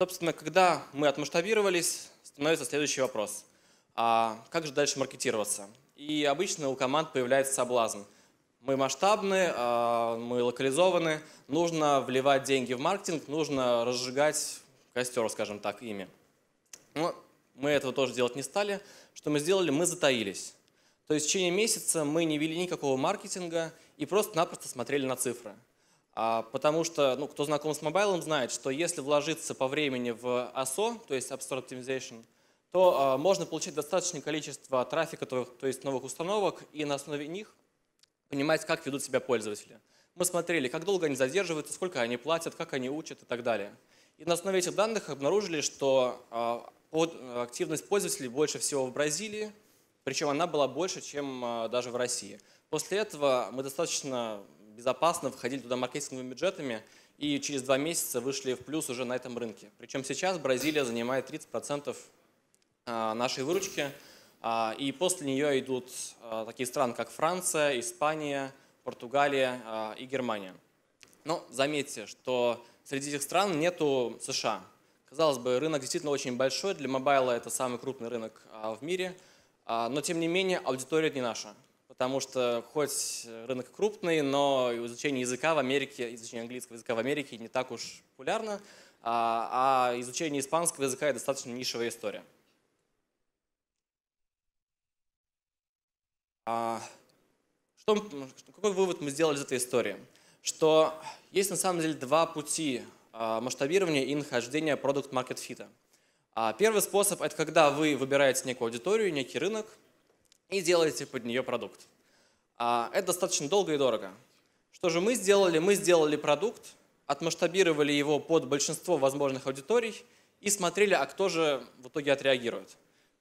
Собственно, когда мы отмасштабировались, становится следующий вопрос. А как же дальше маркетироваться? И обычно у команд появляется соблазн. Мы масштабны, а, мы локализованы, нужно вливать деньги в маркетинг, нужно разжигать костер, скажем так, ими. Но ну, мы этого тоже делать не стали. Что мы сделали? Мы затаились. То есть в течение месяца мы не вели никакого маркетинга и просто-напросто смотрели на цифры. А, потому что, ну, кто знаком с мобайлом, знает, что если вложиться по времени в ASO, то есть App Store Optimization, то а, можно получить достаточное количество трафика, то, то есть новых установок, и на основе них понимать, как ведут себя пользователи. Мы смотрели, как долго они задерживаются, сколько они платят, как они учат и так далее. И на основе этих данных обнаружили, что а, активность пользователей больше всего в Бразилии, причем она была больше, чем а, даже в России. После этого мы достаточно безопасно входили туда маркетинговыми бюджетами и через два месяца вышли в плюс уже на этом рынке. Причем сейчас Бразилия занимает 30% а, нашей выручки, и после нее идут такие страны, как Франция, Испания, Португалия и Германия. Но заметьте, что Среди этих стран нету США. Казалось бы, рынок действительно очень большой, для мобайла это самый крупный рынок а, в мире, а, но тем не менее аудитория не наша, потому что хоть рынок крупный, но изучение языка в Америке, изучение английского языка в Америке не так уж популярно, а, а изучение испанского языка – это достаточно нишевая история. Что, какой вывод мы сделали из этой истории? что есть на самом деле два пути а, масштабирования и нахождения продукт market fit. А, первый способ – это когда вы выбираете некую аудиторию, некий рынок и делаете под нее продукт. А, это достаточно долго и дорого. Что же мы сделали? Мы сделали продукт, отмасштабировали его под большинство возможных аудиторий и смотрели, а кто же в итоге отреагирует.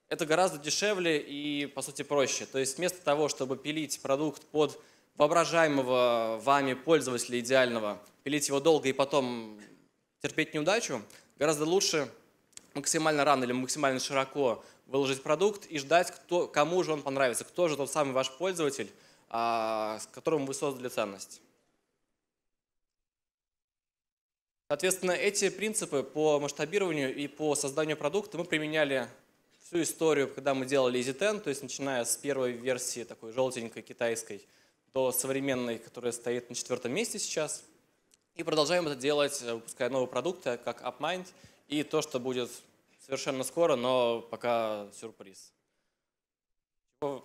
Это гораздо дешевле и, по сути, проще. То есть вместо того, чтобы пилить продукт под воображаемого вами пользователя идеального, пилить его долго и потом терпеть неудачу, гораздо лучше максимально рано или максимально широко выложить продукт и ждать, кто, кому же он понравится, кто же тот самый ваш пользователь, а, с которым вы создали ценность. Соответственно, эти принципы по масштабированию и по созданию продукта мы применяли всю историю, когда мы делали EasyTen, то есть начиная с первой версии такой желтенькой китайской, до современной, которая стоит на четвертом месте сейчас. И продолжаем это делать, э, выпуская новые продукты, как UpMind, и то, что будет совершенно скоро, но пока сюрприз. <laughs>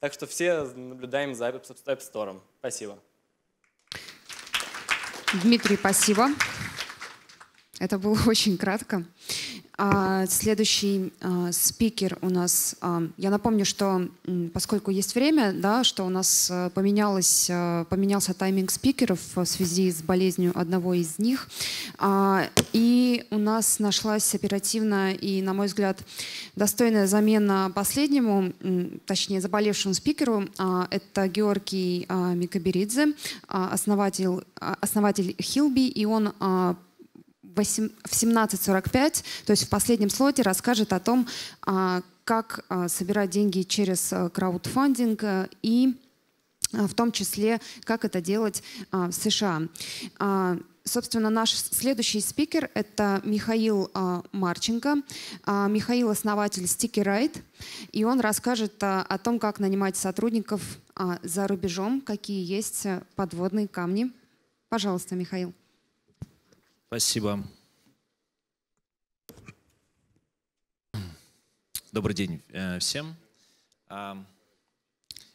Так что все наблюдаем за App Store. Спасибо. Дмитрий, спасибо. Это было <laughs> очень кратко. А, следующий а, спикер у нас... А, я напомню, что поскольку есть время, да, что у нас поменялось, поменялся тайминг спикеров в связи с болезнью одного из них. И у нас нашлась оперативная и, на мой взгляд, достойная замена последнему, точнее, заболевшему спикеру. Это Георгий Микаберидзе, основатель, основатель Хилби, и он в 17.45, то есть в последнем слоте расскажет о том, а, как а, собирать деньги через а, краудфандинг э, и в том числе, как это делать в США. Собственно, наш следующий спикер — это Михаил Марченко. Михаил — основатель Sticky Right, и он расскажет о том, как нанимать сотрудников за рубежом, какие есть э, подводные камни. Пожалуйста, Михаил. Спасибо. Добрый день э, всем. А,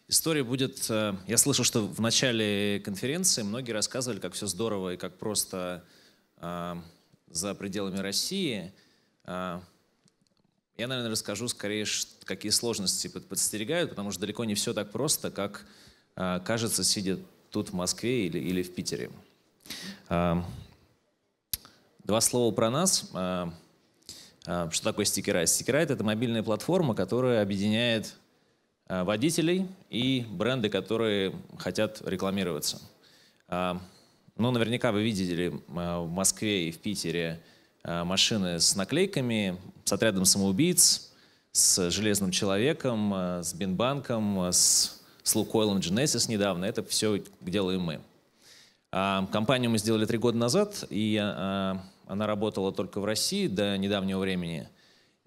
история будет... Э, я слышал, что в начале конференции многие рассказывали, как все здорово и как просто а, за пределами России. А, я, наверное, расскажу скорее, какие сложности подстерегают, потому что далеко не все так просто, как кажется, сидя тут в Москве или, или в Питере. Два слова про нас. А, а, что такое Стикерайт? Стикерайт — это мобильная платформа, которая объединяет а, водителей и бренды, которые хотят рекламироваться. Ну, наверняка вы видели в Москве и в Питере машины с наклейками, с отрядом самоубийц, с «Железным человеком», с Бинбанком, с, с Лукойлом Genesis недавно. Это все делаем мы. Компанию мы сделали три года назад, и она работала только в России до недавнего времени.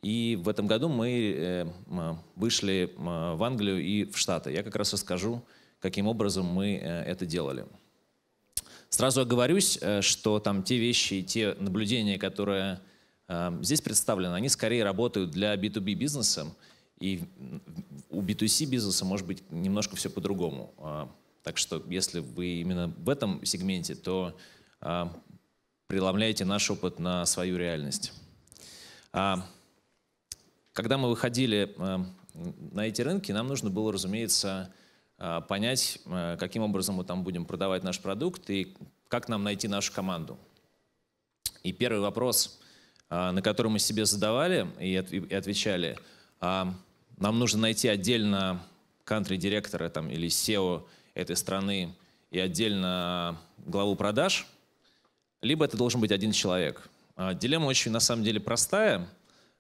И в этом году мы э, вышли в Англию и в Штаты. Я как раз расскажу, каким образом мы э, это делали. Сразу оговорюсь, э, что там те вещи и те наблюдения, которые здесь представлены, они скорее работают для B2B бизнеса. И у B2C бизнеса может быть немножко все по-другому. А, так что если вы именно в этом сегменте, то а, преломляете наш опыт на свою реальность. А, когда мы выходили а, на эти рынки, нам нужно было, разумеется, а, понять, каким образом мы там будем продавать наш продукт и как нам найти нашу команду. И первый вопрос, на который мы себе задавали и отвечали, нам нужно найти отдельно кантри-директора там, или SEO этой страны и отдельно главу продаж – либо это должен быть один человек. А, дилемма очень, на самом деле, простая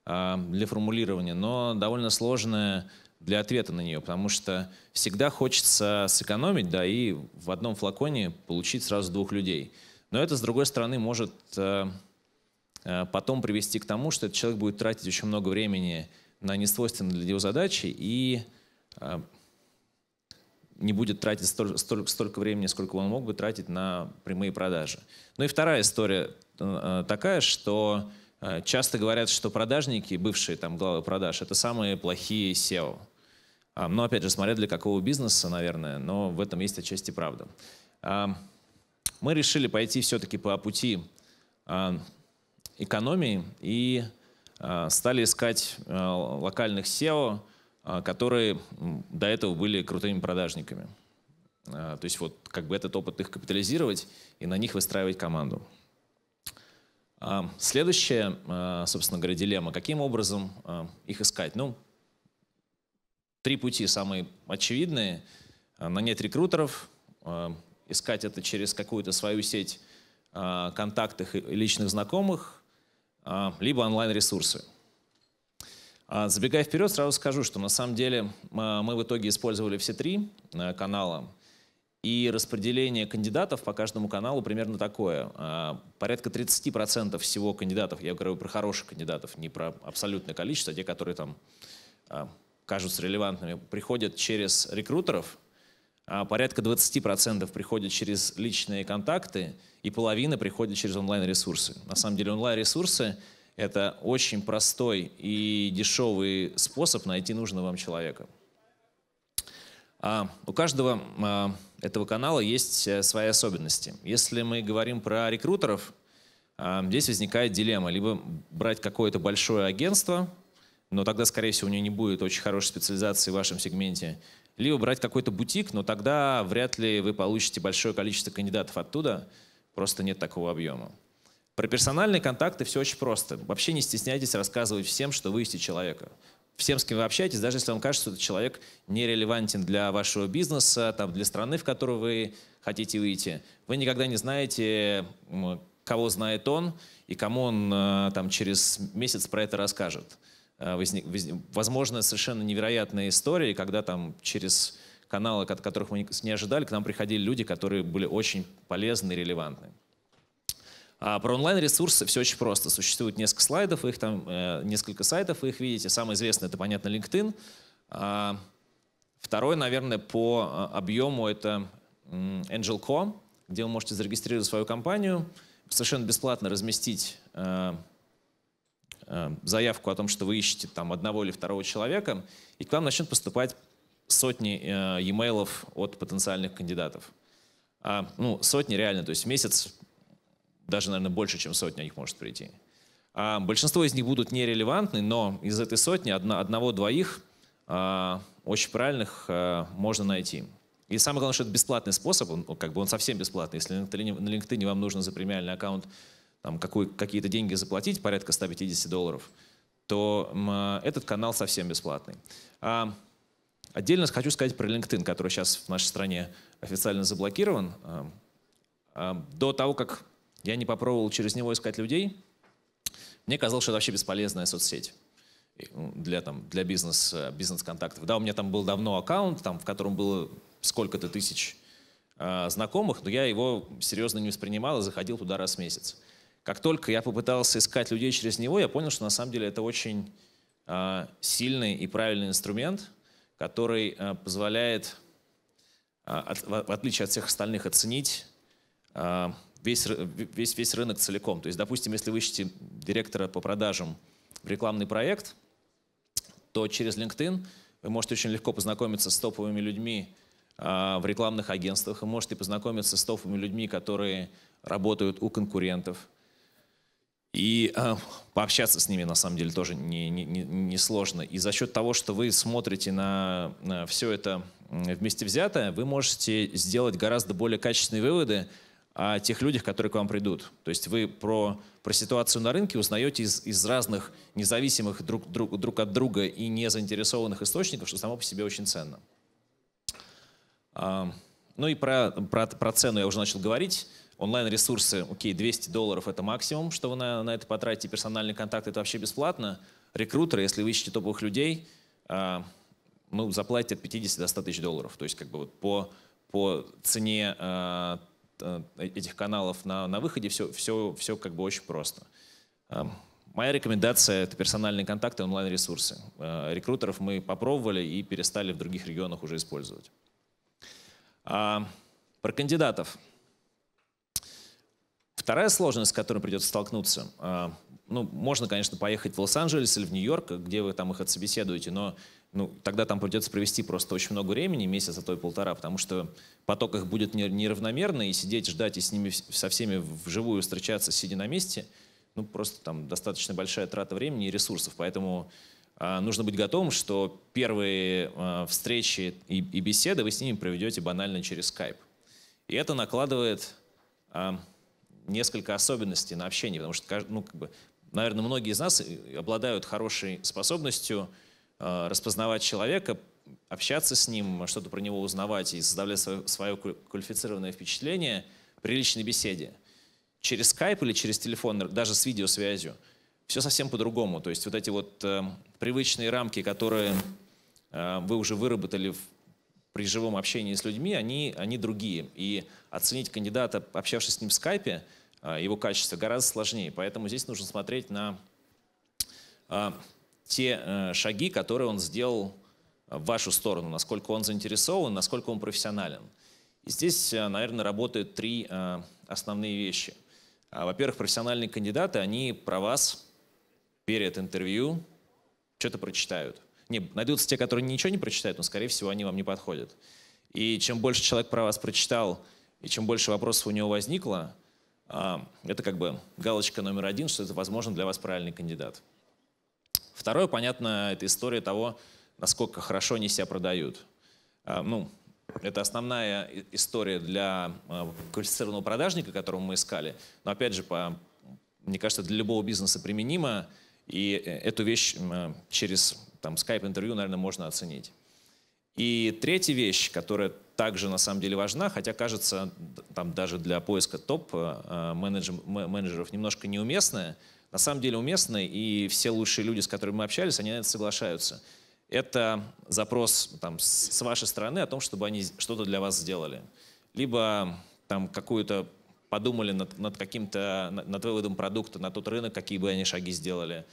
а, для формулирования, но довольно сложная для ответа на нее, потому что всегда хочется сэкономить, да, и в одном флаконе получить сразу двух людей. Но это, с другой стороны, может а, потом привести к тому, что этот человек будет тратить очень много времени на несвойственные для него задачи, и не будет тратить столь, столь, столько времени, сколько он мог бы тратить на прямые продажи. Ну и вторая история э, э, такая, что э, часто говорят, что продажники, бывшие там главы продаж, это самые плохие SEO. А, но ну, опять же, смотря для какого бизнеса, наверное, но в этом есть отчасти правда. А, мы решили пойти все-таки по пути а, экономии и стали искать локальных SEO, а, которые до этого были крутыми продажниками. А, то есть вот как бы этот опыт их капитализировать и на них выстраивать команду. А, следующая, собственно говоря, дилемма. Каким образом их искать? Ну, три пути самые очевидные. Нанять рекрутеров, искать это через какую-то свою сеть контактов и личных знакомых, либо онлайн-ресурсы. А, забегая вперед, сразу скажу, что на самом деле а, мы в итоге использовали все три э, канала. И распределение кандидатов по каждому каналу примерно такое. А, порядка 30% всего кандидатов, я говорю про хороших кандидатов, не про абсолютное количество, а те, которые там кажутся релевантными, приходят через рекрутеров, а порядка 20% приходят через личные контакты, и половина приходит через онлайн-ресурсы. На самом деле онлайн-ресурсы это очень простой и дешевый способ найти нужного вам человека. А, у каждого а, этого канала есть а, свои особенности. Если мы говорим про рекрутеров, а, здесь возникает дилемма. Либо брать какое-то большое агентство, но тогда, скорее всего, у него не будет очень хорошей специализации в вашем сегменте. Либо брать какой-то бутик, но тогда вряд ли вы получите большое количество кандидатов оттуда, просто нет такого объема. Про персональные контакты все очень просто. Вообще не стесняйтесь рассказывать всем, что вы ищете человека. Всем, с кем вы общаетесь, даже если вам кажется, что этот человек нерелевантен для вашего бизнеса, там, для страны, в которую вы хотите выйти. Вы никогда не знаете, кого знает он и кому он э, там, через месяц про это расскажет. Э, возник, возможно, совершенно невероятные истории, когда там через каналы, от которых мы не ожидали, к нам приходили люди, которые были очень полезны и релевантны. А про онлайн-ресурсы все очень просто. Существует несколько слайдов, их там э, несколько сайтов, вы их видите. Самый известный это, понятно, LinkedIn. А, второй, наверное, по а, объему это AngelCo, где вы можете зарегистрировать свою компанию, совершенно бесплатно разместить э, э, заявку о том, что вы ищете там одного или второго человека, и к вам начнут поступать сотни э, e-mailов от потенциальных кандидатов. А, ну, сотни реально, то есть в месяц даже, наверное, больше, чем сотня их может прийти. А большинство из них будут нерелевантны, но из этой сотни одна, одного-двоих а, очень правильных а, можно найти. И самое главное, что это бесплатный способ, он, ну, как бы он совсем бесплатный. Если на LinkedIn, на LinkedIn вам нужно за премиальный аккаунт там, какой, какие-то деньги заплатить, порядка 150 долларов, то а, этот канал совсем бесплатный. А, отдельно хочу сказать про LinkedIn, который сейчас в нашей стране официально заблокирован. А, а, до того, как я не попробовал через него искать людей. Мне казалось, что это вообще бесполезная соцсеть ну, для, там, для бизнес, э, бизнес-контактов. Да, у меня там был давно аккаунт, там, в котором было сколько-то тысяч э, знакомых, но я его серьезно не воспринимал и заходил туда раз в месяц. Как только я попытался искать людей через него, я понял, что на самом деле это очень э, сильный и правильный инструмент, который э, позволяет, э, от, в, отличие от всех остальных, оценить э, весь, весь, весь рынок целиком. То есть, допустим, если вы ищете директора по продажам в рекламный проект, то через LinkedIn вы можете очень легко познакомиться с топовыми людьми э, в рекламных агентствах, вы можете познакомиться с топовыми людьми, которые работают у конкурентов, и э, пообщаться с ними, на самом деле, тоже не, не, не сложно. И за счет того, что вы смотрите на, на все это вместе взятое, вы можете сделать гораздо более качественные выводы, о а, тех людях, которые к вам придут. То есть вы про, про ситуацию на рынке узнаете из, из разных независимых друг, друг, друг от друга и не заинтересованных источников, что само по себе очень ценно. А, ну и про, про, про цену я уже начал говорить. Онлайн-ресурсы, окей, 200 долларов это максимум, что вы на, на это потратите. Персональный контакт это вообще бесплатно. Рекрутеры, если вы ищете топовых людей, а, ну, заплатите от 50 до 100 тысяч долларов. То есть как бы вот по, по цене а, Э, этих каналов на, на выходе, все, все, все как бы очень просто. Эм, моя рекомендация – это персональные контакты, онлайн-ресурсы. Э, рекрутеров мы попробовали и перестали в других регионах уже использовать. А, про кандидатов. Вторая сложность, с которой придется столкнуться, э, ну, можно, конечно, поехать в Лос-Анджелес или в Нью-Йорк, где вы там их отсобеседуете, но ну, тогда там придется провести просто очень много времени, месяц, а то и полтора, потому что поток их будет неравномерный, и сидеть, ждать и с ними со всеми вживую встречаться, сидя на месте, ну, просто там достаточно большая трата времени и ресурсов. Поэтому э, нужно быть готовым, что первые э, встречи и, и беседы вы с ними проведете банально через Skype. И это накладывает э, несколько особенностей на общение, потому что, ну, как бы, наверное, многие из нас э, обладают хорошей способностью – Э, распознавать человека, общаться с ним, что-то про него узнавать и создавать свое, свое квалифицированное впечатление при личной беседе. Через скайп или через телефон, даже с видеосвязью, все совсем по-другому. То есть вот эти вот э, привычные рамки, которые э, вы уже выработали в, при живом общении с людьми, они, они другие. И оценить кандидата, общавшись с ним в скайпе, э, его качество гораздо сложнее. Поэтому здесь нужно смотреть на... Э, те э, шаги, которые он сделал э, в вашу сторону, насколько он заинтересован, насколько он профессионален. И здесь, э, наверное, работают три основные вещи. А, во-первых, профессиональные кандидаты, они про вас перед интервью что-то прочитают. Не, найдутся те, которые ничего не прочитают, но, скорее всего, они вам не подходят. И чем больше человек про вас прочитал, и чем больше вопросов у него возникло, а, это как бы галочка номер один, что это, возможно, для вас правильный кандидат. Второе, понятно, это история того, насколько хорошо они себя продают. А, ну, это основная история для а, квалифицированного продажника, которого мы искали. Но опять же, по, мне кажется, для любого бизнеса применимо. И э, эту вещь а, через там, Skype интервью наверное, можно оценить. И третья вещь, которая также на самом деле важна, хотя кажется там даже для поиска топ-менеджеров немножко неуместная – на самом деле уместно, и все лучшие люди, с которыми мы общались, они на это соглашаются. Это запрос там, с вашей стороны о том, чтобы они что-то для вас сделали. Либо там какую-то подумали над, над каким-то, над, над выводом продукта на тот рынок, какие бы они шаги сделали.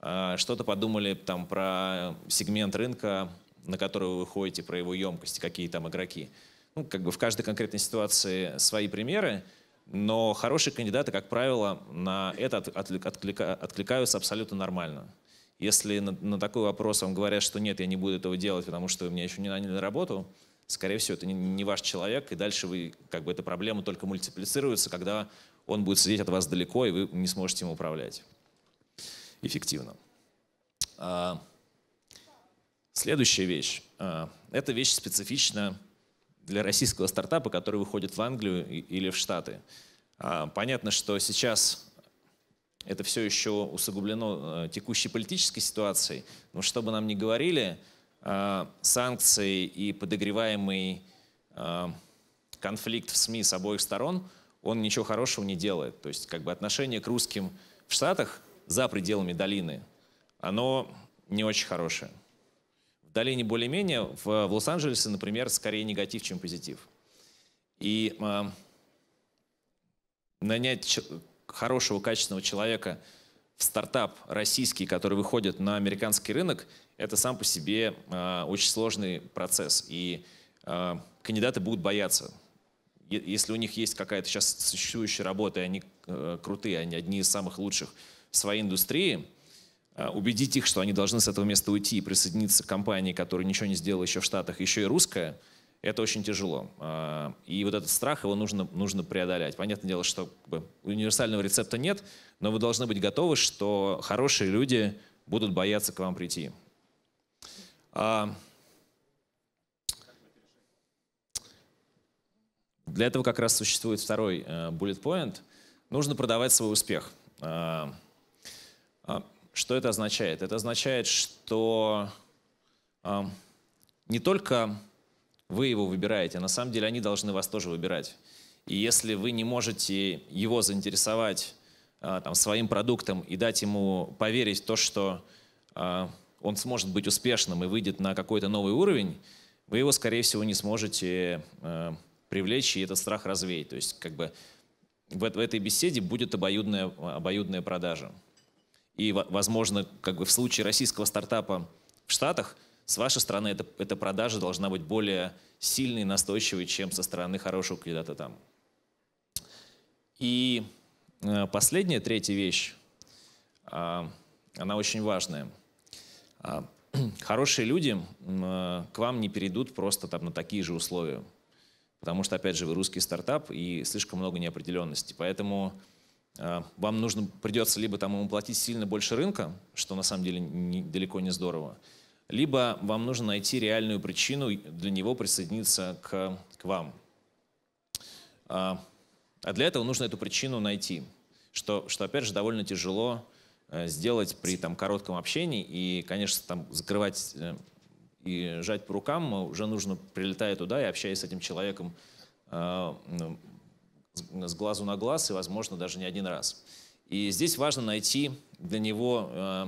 А, что-то подумали там про сегмент рынка, на который вы выходите, про его емкость, какие там игроки. Ну, как бы в каждой конкретной ситуации свои примеры но хорошие кандидаты, как правило, на это откликаются абсолютно нормально. Если на, такой вопрос вам говорят, что нет, я не буду этого делать, потому что вы меня еще не наняли на работу, скорее всего, это не, ваш человек, и дальше вы, как бы, эта проблема только мультиплицируется, когда он будет сидеть от вас далеко, и вы не сможете им управлять эффективно. А, следующая вещь. А, эта вещь специфична для российского стартапа, который выходит в Англию или в Штаты. А, понятно, что сейчас это все еще усугублено э, текущей политической ситуацией, но что бы нам ни говорили, а, санкции и подогреваемый а, конфликт в СМИ с обоих сторон, он ничего хорошего не делает. То есть как бы отношение к русским в Штатах за пределами долины, оно не очень хорошее долине более-менее, в, э, в Лос-Анджелесе, например, скорее негатив, чем позитив. И э, нанять хорошего, качественного человека в стартап российский, который выходит на американский рынок, это сам по себе э, очень сложный процесс. И э, кандидаты будут бояться. Е если у них есть какая-то сейчас существующая работа, и они э, крутые, они одни из самых лучших в своей индустрии, Э, убедить их, что они должны с этого места уйти и присоединиться к компании, которая ничего не сделала еще в Штатах, еще и русская, это очень тяжело. А, и вот этот страх, его нужно, нужно преодолеть. Понятное дело, что как бы, универсального рецепта нет, но вы должны быть готовы, что хорошие люди будут бояться к вам прийти. А, для этого как раз существует второй э, bullet point. Нужно продавать свой успех. А, что это означает? Это означает, что э, не только вы его выбираете, на самом деле они должны вас тоже выбирать. И если вы не можете его заинтересовать э, там, своим продуктом и дать ему поверить в то, что э, он сможет быть успешным и выйдет на какой-то новый уровень, вы его, скорее всего, не сможете э, привлечь и этот страх развеять. То есть как бы в, в этой беседе будет обоюдная, обоюдная продажа. И, возможно, как бы в случае российского стартапа в Штатах, с вашей стороны эта, эта продажа должна быть более сильной и настойчивой, чем со стороны хорошего кандидата там. И э, последняя, третья вещь, а, она очень важная. А, <clears throat> хорошие люди э, к вам не перейдут просто там на такие же условия. Потому что, опять же, вы русский стартап и слишком много неопределенности. Поэтому Э, вам нужно, придется либо там ему платить сильно больше рынка, что на самом деле не, далеко не здорово, либо вам нужно найти реальную причину для него присоединиться к, к вам. Э, а для этого нужно эту причину найти, что, что опять же, довольно тяжело э, сделать при там, коротком общении. И, конечно, там закрывать и жать по рукам уже нужно, прилетая туда и общаясь с этим человеком с глазу на глаз и, возможно, даже не один раз. И здесь важно найти для него, э,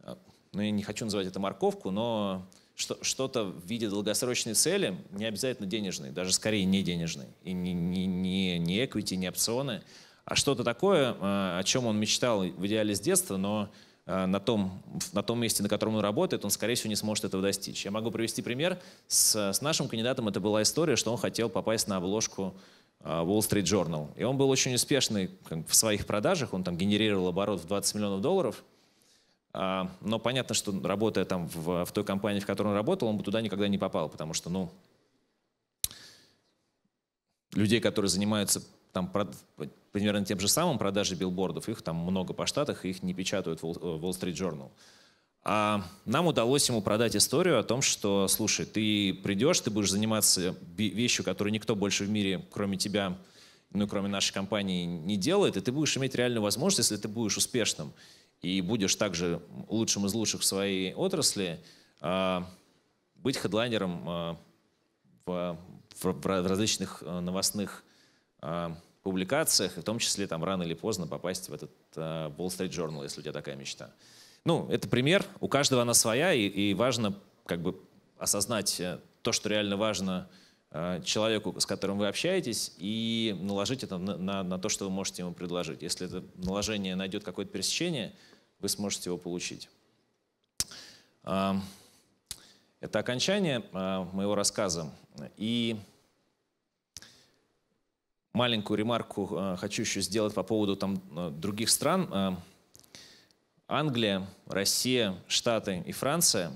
э, ну, я не хочу называть это морковку, но что-то в виде долгосрочной цели, не обязательно денежной, даже скорее не денежной, и не, не, не, не equity, не опционы, а что-то такое, э, о чем он мечтал в идеале с детства, но на том, на том месте, на котором он работает, он, скорее всего, не сможет этого достичь. Я могу привести пример. С, с нашим кандидатом это была история, что он хотел попасть на обложку Э, Wall Street Journal. И он был очень успешный в своих продажах, он там генерировал оборот в 20 миллионов долларов. А, но понятно, что работая там в, в той компании, в которой он работал, он бы туда никогда не попал, потому что, ну, людей, которые занимаются там примерно тем же самым продажей билбордов, их там много по штатах, их не печатают в Wall э, Street Journal. А нам удалось ему продать историю о том, что, слушай, ты придешь, ты будешь заниматься вещью, которую никто больше в мире, кроме тебя, ну, кроме нашей компании, не делает, и ты будешь иметь реальную возможность, если ты будешь успешным и будешь также лучшим из лучших в своей отрасли, а, быть хедлайнером а, в, различных э, новостных а, публикациях, и в том числе там рано или поздно попасть в этот э, Wall Street Journal, если у тебя такая мечта. Ну, это пример. У каждого она своя, и, и важно как бы осознать э, то, что реально важно э, человеку, с которым вы общаетесь, и наложить это на, на, на то, что вы можете ему предложить. Если это наложение найдет какое-то пересечение, вы сможете его получить. А, это окончание а, моего рассказа. И маленькую ремарку э, хочу еще сделать по поводу там, других стран. Англия, Россия, Штаты и Франция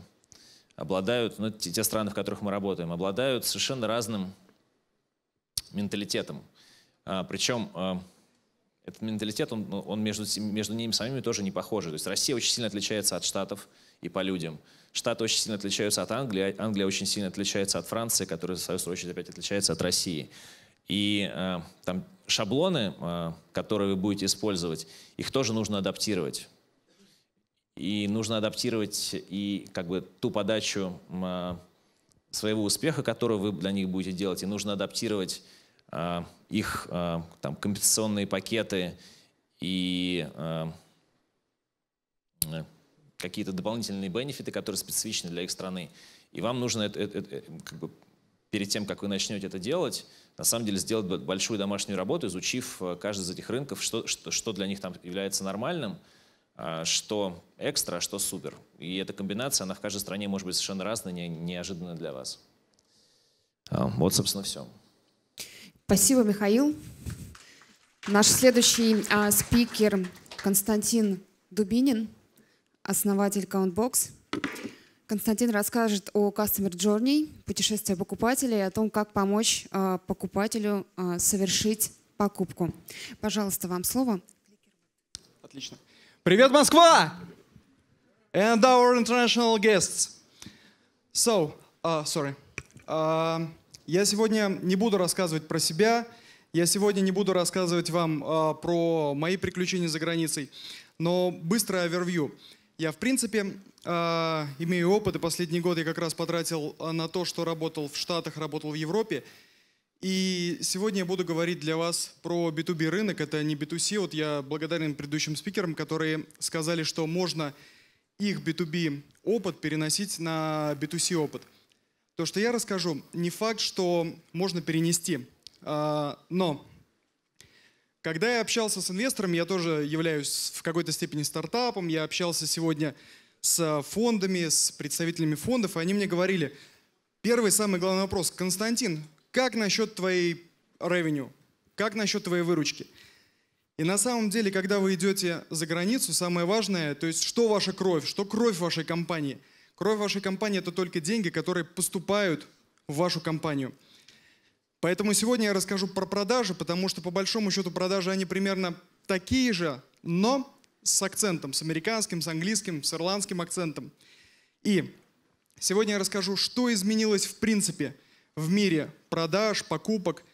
обладают, ну, те, те страны, в которых мы работаем, обладают совершенно разным менталитетом. А, причем а, этот менталитет, он, ну, он между, между ними самими тоже не похож. То есть Россия очень сильно отличается от Штатов и по людям. Штаты очень сильно отличаются от Англии, а Англия очень сильно отличается от Франции, которая, в свою очередь, опять отличается от России. И э, там шаблоны, э, которые вы будете использовать, их тоже нужно адаптировать и нужно адаптировать и как бы ту подачу а, своего успеха, которую вы для них будете делать, и нужно адаптировать а, их а, там, компенсационные пакеты и какие-то дополнительные бенефиты, которые специфичны для их страны. И вам нужно это, это, это, как бы, перед тем, как вы начнете это делать, на самом деле сделать большую домашнюю работу, изучив каждый из этих рынков, что, что, что для них там является нормальным, а, что экстра, что супер. И эта комбинация, она в каждой стране может быть совершенно разной, не, неожиданная для вас. А, вот, собственно, все. Спасибо, Михаил. Наш следующий а, спикер Константин Дубинин, основатель Countbox. Константин расскажет о Customer Journey, путешествии покупателя и о том, как помочь а, покупателю а, совершить покупку. Пожалуйста, вам слово. Отлично. А, Привет, Москва! And our international guests. So, uh, sorry. Uh, я сегодня не буду рассказывать про себя, я сегодня не буду рассказывать вам uh, про мои приключения за границей, но быстрое овервью. Я, в принципе, uh, имею опыт, и последний год я как раз потратил uh, на то, что работал в Штатах, работал в Европе – и сегодня я буду говорить для вас про B2B рынок, это не B2C. Вот я благодарен предыдущим спикерам, которые сказали, что можно их B2B опыт переносить на B2C опыт. То, что я расскажу, не факт, что можно перенести. А, но когда я общался с инвесторами, я тоже являюсь в какой-то степени стартапом, я общался сегодня с фондами, с представителями фондов, и они мне говорили, первый самый главный вопрос, Константин, как насчет твоей ревеню, как насчет твоей выручки. И на самом деле, когда вы идете за границу, самое важное, то есть что ваша кровь, что кровь вашей компании. Кровь вашей компании – это только деньги, которые поступают в вашу компанию. Поэтому сегодня я расскажу про продажи, потому что по большому счету продажи, они примерно такие же, но с акцентом, с американским, с английским, с ирландским акцентом. И сегодня я расскажу, что изменилось в принципе – в мире продаж, покупок.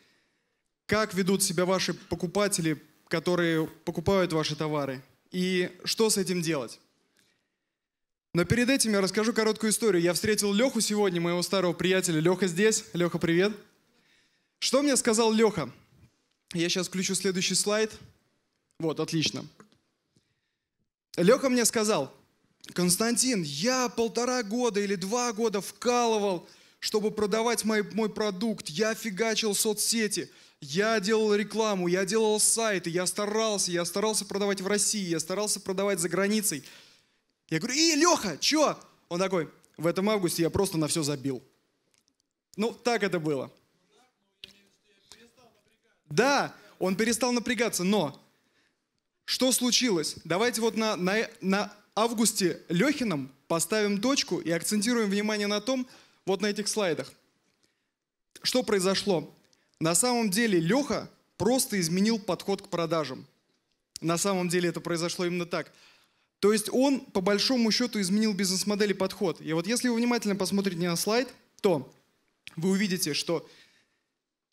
Как ведут себя ваши покупатели, которые покупают ваши товары? И что с этим делать? Но перед этим я расскажу короткую историю. Я встретил Леху сегодня, моего старого приятеля. Леха здесь. Леха, привет. Что мне сказал Леха? Я сейчас включу следующий слайд. Вот, отлично. Леха мне сказал, Константин, я полтора года или два года вкалывал, чтобы продавать мой, мой продукт. Я фигачил соцсети, я делал рекламу, я делал сайты, я старался, я старался продавать в России, я старался продавать за границей. Я говорю, и, Леха, чё? Он такой, в этом августе я просто на все забил. Ну, так это было. Да, он перестал напрягаться, но что случилось? Давайте вот на, на, на августе Лехином поставим точку и акцентируем внимание на том, вот на этих слайдах. Что произошло? На самом деле Леха просто изменил подход к продажам. На самом деле это произошло именно так. То есть он, по большому счету, изменил бизнес-модель и подход. И вот если вы внимательно посмотрите на слайд, то вы увидите, что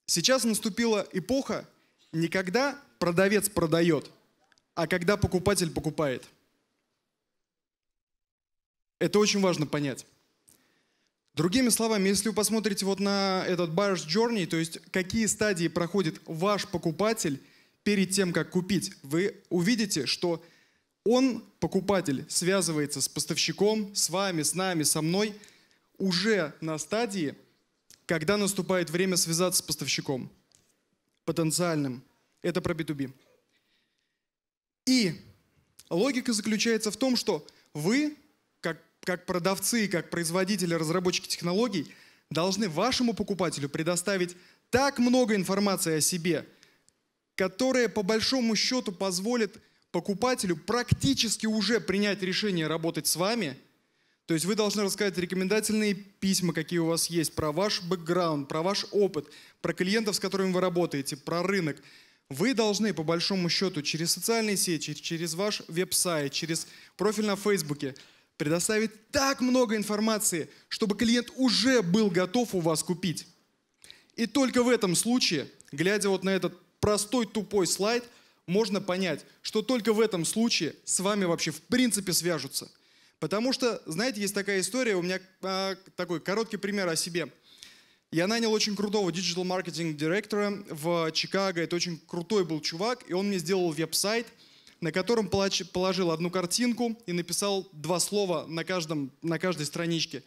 сейчас наступила эпоха не когда продавец продает, а когда покупатель покупает. Это очень важно понять. Другими словами, если вы посмотрите вот на этот buyer's journey, то есть какие стадии проходит ваш покупатель перед тем, как купить, вы увидите, что он, покупатель, связывается с поставщиком, с вами, с нами, со мной, уже на стадии, когда наступает время связаться с поставщиком, потенциальным. Это про B2B. И логика заключается в том, что вы как продавцы, как производители, разработчики технологий должны вашему покупателю предоставить так много информации о себе, которая по большому счету позволит покупателю практически уже принять решение работать с вами. То есть вы должны рассказать рекомендательные письма, какие у вас есть, про ваш бэкграунд, про ваш опыт, про клиентов, с которыми вы работаете, про рынок. Вы должны, по большому счету, через социальные сети, через ваш веб-сайт, через профиль на Фейсбуке – предоставить так много информации, чтобы клиент уже был готов у вас купить. И только в этом случае, глядя вот на этот простой тупой слайд, можно понять, что только в этом случае с вами вообще в принципе свяжутся. Потому что, знаете, есть такая история, у меня а, такой короткий пример о себе. Я нанял очень крутого диджитал-маркетинг-директора в Чикаго. Это очень крутой был чувак, и он мне сделал веб-сайт – на котором положил одну картинку и написал два слова на, каждом, на каждой страничке.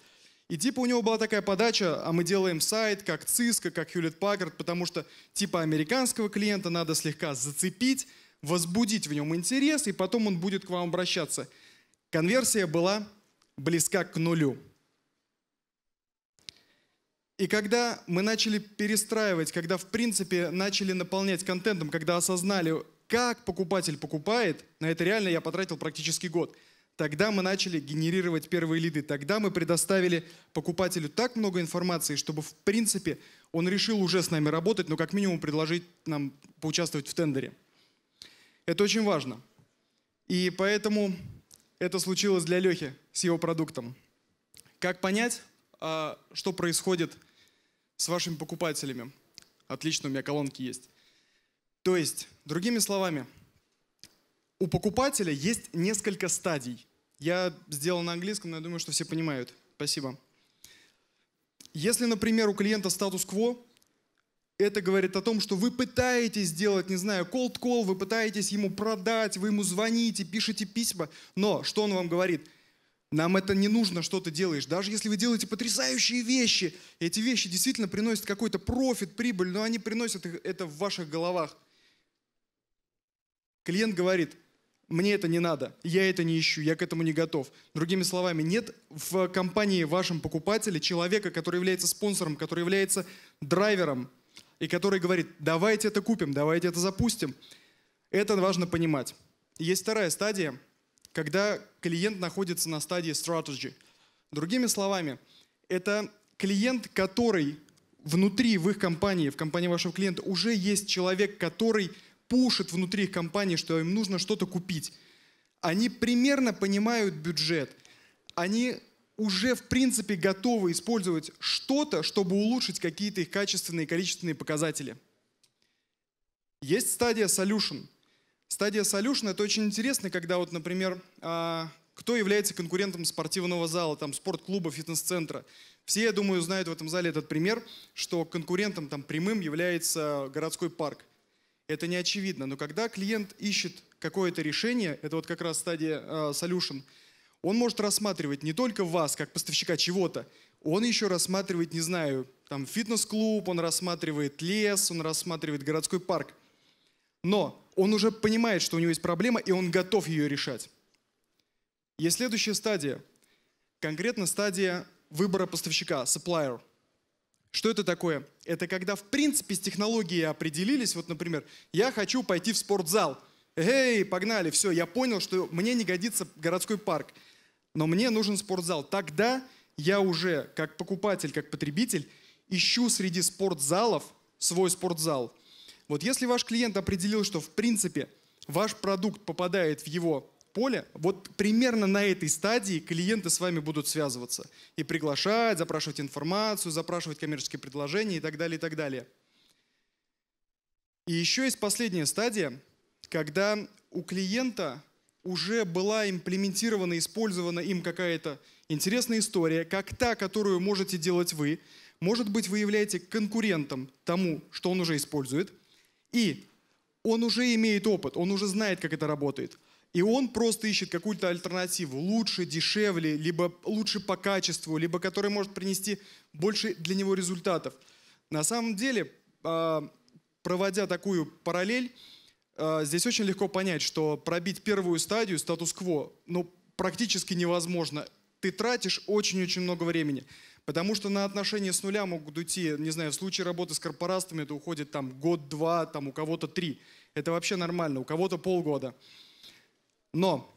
И типа у него была такая подача, а мы делаем сайт как Cisco, как Hewlett Packard, потому что типа американского клиента надо слегка зацепить, возбудить в нем интерес, и потом он будет к вам обращаться. Конверсия была близка к нулю. И когда мы начали перестраивать, когда в принципе начали наполнять контентом, когда осознали как покупатель покупает, на это реально я потратил практически год. Тогда мы начали генерировать первые лиды. Тогда мы предоставили покупателю так много информации, чтобы, в принципе, он решил уже с нами работать, но как минимум предложить нам поучаствовать в тендере. Это очень важно. И поэтому это случилось для Лехи с его продуктом. Как понять, а, что происходит с вашими покупателями? Отлично, у меня колонки есть. То есть, другими словами, у покупателя есть несколько стадий. Я сделал на английском, но я думаю, что все понимают. Спасибо. Если, например, у клиента статус-кво, это говорит о том, что вы пытаетесь сделать, не знаю, cold call, вы пытаетесь ему продать, вы ему звоните, пишете письма, но что он вам говорит? Нам это не нужно, что ты делаешь. Даже если вы делаете потрясающие вещи, эти вещи действительно приносят какой-то профит, прибыль, но они приносят это в ваших головах – Клиент говорит, мне это не надо, я это не ищу, я к этому не готов. Другими словами, нет в компании вашем покупателя человека, который является спонсором, который является драйвером и который говорит, давайте это купим, давайте это запустим. Это важно понимать. Есть вторая стадия, когда клиент находится на стадии strategy. Другими словами, это клиент, который внутри в их компании, в компании вашего клиента уже есть человек, который пушит внутри их компании, что им нужно что-то купить. Они примерно понимают бюджет. Они уже, в принципе, готовы использовать что-то, чтобы улучшить какие-то их качественные и количественные показатели. Есть стадия solution. Стадия solution — это очень интересно, когда, вот, например, а, кто является конкурентом спортивного зала, там, спортклуба, фитнес-центра. Все, я думаю, знают в этом зале этот пример, что конкурентом там прямым является городской парк это не очевидно. Но когда клиент ищет какое-то решение, это вот как раз стадия э, solution, он может рассматривать не только вас, как поставщика чего-то, он еще рассматривает, не знаю, там фитнес-клуб, он рассматривает лес, он рассматривает городской парк. Но он уже понимает, что у него есть проблема, и он готов ее решать. Есть следующая стадия. Конкретно стадия выбора поставщика, supplier – что это такое? Это когда, в принципе, с технологией определились. Вот, например, я хочу пойти в спортзал. Эй, погнали, все, я понял, что мне не годится городской парк, но мне нужен спортзал. Тогда я уже, как покупатель, как потребитель, ищу среди спортзалов свой спортзал. Вот если ваш клиент определил, что, в принципе, ваш продукт попадает в его поле, вот примерно на этой стадии клиенты с вами будут связываться и приглашать, запрашивать информацию, запрашивать коммерческие предложения и так далее, и так далее. И еще есть последняя стадия, когда у клиента уже была имплементирована, использована им какая-то интересная история, как та, которую можете делать вы. Может быть, вы являете конкурентом тому, что он уже использует, и он уже имеет опыт, он уже знает, как это работает – и он просто ищет какую-то альтернативу, лучше, дешевле, либо лучше по качеству, либо который может принести больше для него результатов. На самом деле, а, проводя такую параллель, а, здесь очень легко понять, что пробить первую стадию статус-кво ну, практически невозможно. Ты тратишь очень-очень много времени. Потому что на отношения с нуля могут уйти, не знаю, в случае работы с корпорастами это уходит там год-два, там у кого-то три. Это вообще нормально, у кого-то полгода. Но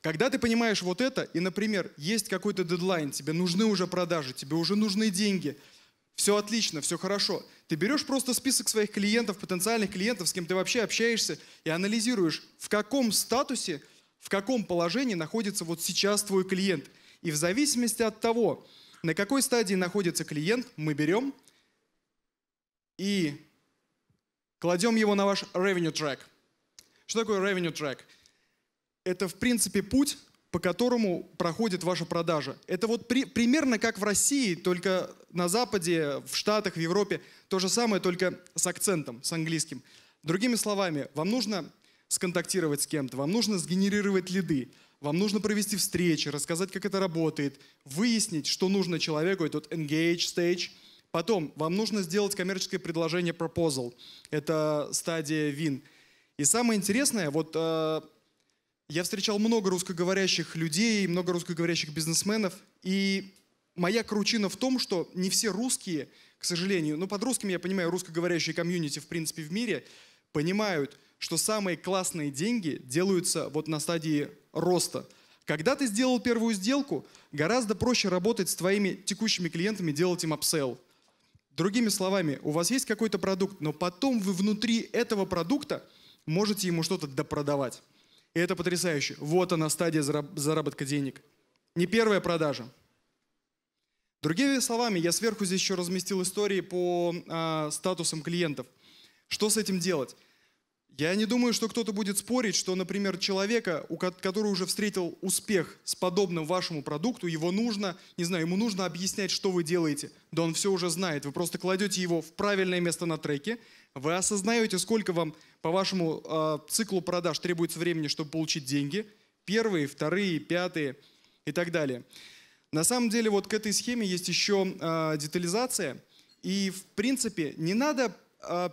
когда ты понимаешь вот это, и, например, есть какой-то дедлайн, тебе нужны уже продажи, тебе уже нужны деньги, все отлично, все хорошо. Ты берешь просто список своих клиентов, потенциальных клиентов, с кем ты вообще общаешься, и анализируешь, в каком статусе, в каком положении находится вот сейчас твой клиент. И в зависимости от того, на какой стадии находится клиент, мы берем и кладем его на ваш revenue track. Что такое revenue track? это, в принципе, путь, по которому проходит ваша продажа. Это вот при, примерно как в России, только на Западе, в Штатах, в Европе. То же самое, только с акцентом, с английским. Другими словами, вам нужно сконтактировать с кем-то, вам нужно сгенерировать лиды, вам нужно провести встречи, рассказать, как это работает, выяснить, что нужно человеку, этот engage stage. Потом вам нужно сделать коммерческое предложение proposal. Это стадия win. И самое интересное, вот э, я встречал много русскоговорящих людей, много русскоговорящих бизнесменов, и моя кручина в том, что не все русские, к сожалению, ну под русскими я понимаю русскоговорящие комьюнити в принципе в мире, понимают, что самые классные деньги делаются вот на стадии роста. Когда ты сделал первую сделку, гораздо проще работать с твоими текущими клиентами, делать им апсел. Другими словами, у вас есть какой-то продукт, но потом вы внутри этого продукта можете ему что-то допродавать. И это потрясающе. Вот она стадия заработка денег. Не первая продажа. Другими словами, я сверху здесь еще разместил истории по э, статусам клиентов. Что с этим делать? Я не думаю, что кто-то будет спорить, что, например, человека, у который уже встретил успех с подобным вашему продукту, его нужно, не знаю, ему нужно объяснять, что вы делаете. Да он все уже знает. Вы просто кладете его в правильное место на треке, вы осознаете, сколько вам по вашему э, циклу продаж требуется времени, чтобы получить деньги. Первые, вторые, пятые и так далее. На самом деле вот к этой схеме есть еще э, детализация. И в принципе не надо э,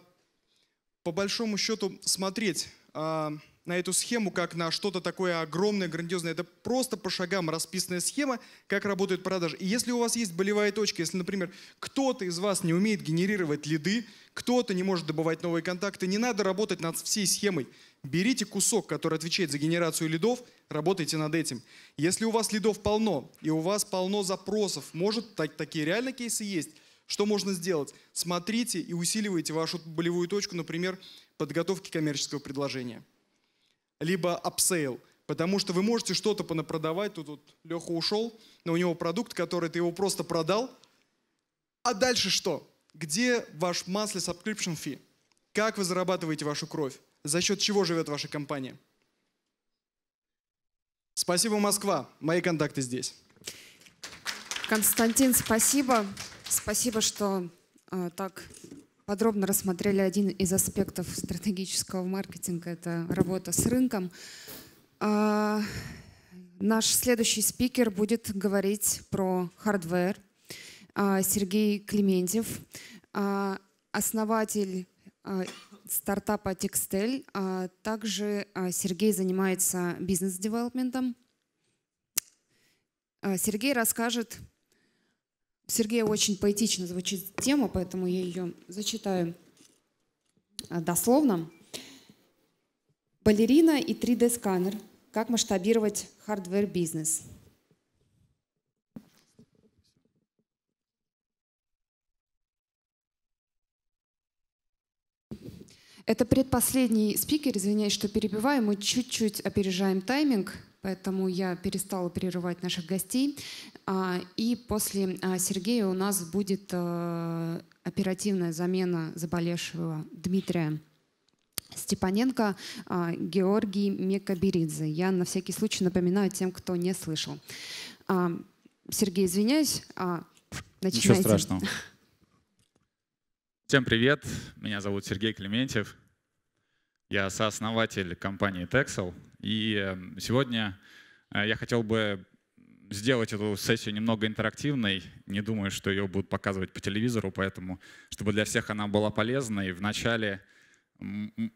по большому счету смотреть... Э, на эту схему как на что-то такое огромное, грандиозное. Это просто по шагам расписанная схема, как работают продажи. И если у вас есть болевая точка, если, например, кто-то из вас не умеет генерировать лиды, кто-то не может добывать новые контакты, не надо работать над всей схемой. Берите кусок, который отвечает за генерацию лидов, работайте над этим. Если у вас лидов полно, и у вас полно запросов, может, так, такие реально кейсы есть, что можно сделать? Смотрите и усиливайте вашу болевую точку, например, подготовки коммерческого предложения либо апсейл. Потому что вы можете что-то понапродавать. Тут вот Леха ушел, но у него продукт, который ты его просто продал. А дальше что? Где ваш monthly subscription fee? Как вы зарабатываете вашу кровь? За счет чего живет ваша компания? Спасибо, Москва. Мои контакты здесь. Константин, спасибо. Спасибо, что э, так подробно рассмотрели один из аспектов стратегического маркетинга — это работа с рынком. А, наш следующий спикер будет говорить про хардвер. А, Сергей Клементьев, а, основатель стартапа «Текстель». Также Сергей занимается бизнес-девелопментом. Сергей расскажет Сергея очень поэтично звучит тема, поэтому я ее зачитаю а, дословно. Балерина и 3D-сканер. Как масштабировать хардвер-бизнес? Это предпоследний спикер, извиняюсь, что перебиваю, мы чуть-чуть опережаем тайминг поэтому я перестала прерывать наших гостей. А, и после а, Сергея у нас будет а, оперативная замена заболевшего Дмитрия Степаненко, Георгий Мекаберидзе. Я на всякий случай напоминаю тем, кто не слышал. Сергей, извиняюсь, начинайте. Ничего страшного. Всем привет, меня зовут Сергей Клементьев, я сооснователь компании Texel. И эм, сегодня э, я хотел бы сделать эту сессию немного интерактивной. Не думаю, что ее будут показывать по телевизору, поэтому, чтобы для всех она была полезной. Вначале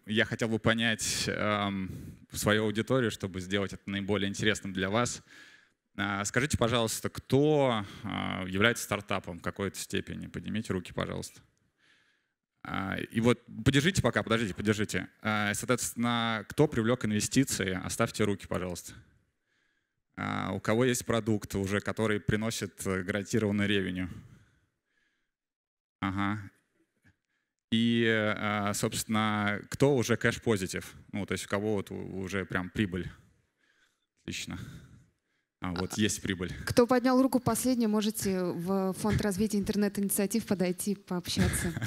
я хотел бы понять эм, свою аудиторию, чтобы сделать это наиболее интересным для вас. А, скажите, пожалуйста, кто а, является стартапом в какой-то степени? Поднимите руки, пожалуйста. А, и вот подержите пока, подождите, подержите. А, соответственно, кто привлек инвестиции, оставьте руки, пожалуйста. А, у кого есть продукт уже, который приносит э, гарантированный ревеню? Ага. И, собственно, кто уже кэш-позитив? Ну, то есть у кого вот уже прям прибыль? Отлично. А вот а, есть прибыль. Кто поднял руку последний, можете в Фонд развития интернет-инициатив подойти, пообщаться. <laughs>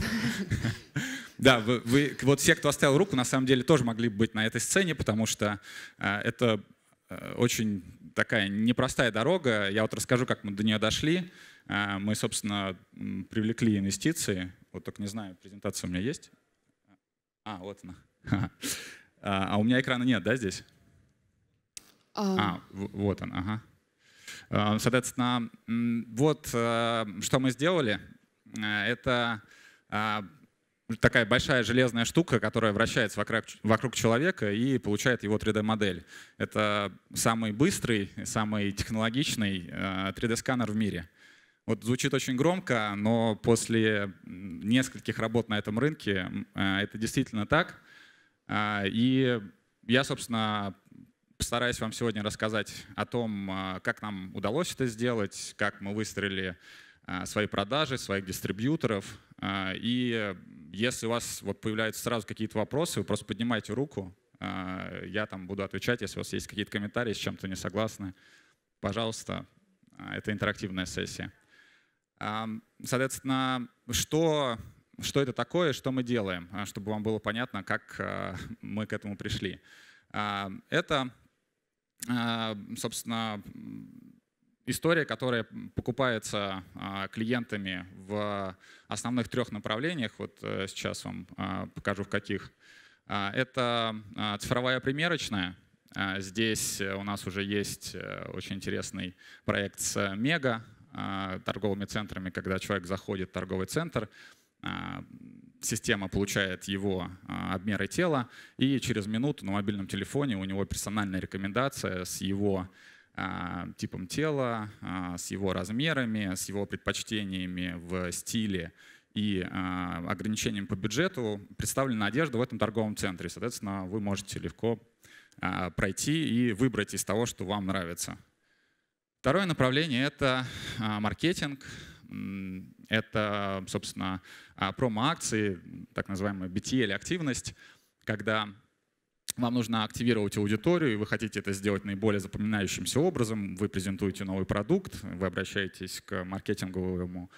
Да, вы, вы, вот все, кто оставил руку, на самом деле тоже могли быть на этой сцене, потому что э, это э, очень такая непростая дорога. Я вот расскажу, как мы до нее дошли. Э, мы, собственно, привлекли инвестиции. Вот только не знаю, презентация у меня есть? А, вот она. <laughs> А, а у меня экрана нет, да, здесь? А, а вот он, ага. А, соответственно, вот э, что мы сделали. Э, это а, такая большая железная штука, которая вращается вокруг, вокруг человека и получает его 3D-модель. Это самый быстрый, самый технологичный 3D-сканер э, в мире. Вот звучит очень громко, но после нескольких работ на этом рынке это действительно так. А, и я, собственно, постараюсь вам сегодня рассказать о том, а, как нам удалось это сделать, как мы выстроили а, свои продажи, своих дистрибьюторов. А, и если у вас вот появляются сразу какие-то вопросы, вы просто поднимайте руку, я там буду отвечать, если у вас есть какие-то комментарии, с чем-то не согласны. Пожалуйста, это интерактивная сессия. Соответственно, что, что это такое, что мы делаем, чтобы вам было понятно, как мы к этому пришли. Это Э, собственно, история, которая покупается э, клиентами в основных трех направлениях. Вот э, сейчас вам покажу в каких. Это цифровая примерочная. Здесь у нас уже есть очень интересный проект с Мега, торговыми центрами, когда человек заходит в торговый центр, система получает его а, обмеры тела, и через минуту на мобильном телефоне у него персональная рекомендация с его а, типом тела, а, с его размерами, с его предпочтениями в стиле и ограничением по бюджету представлена одежда в этом торговом центре. Соответственно, вы можете легко пройти и выбрать из того, что вам нравится. Второе направление — это маркетинг. Это, собственно, а, промо-акции, так называемая BTL активность, когда вам нужно активировать аудиторию, и вы хотите это сделать наиболее запоминающимся образом. Вы презентуете новый продукт, вы обращаетесь к маркетинговому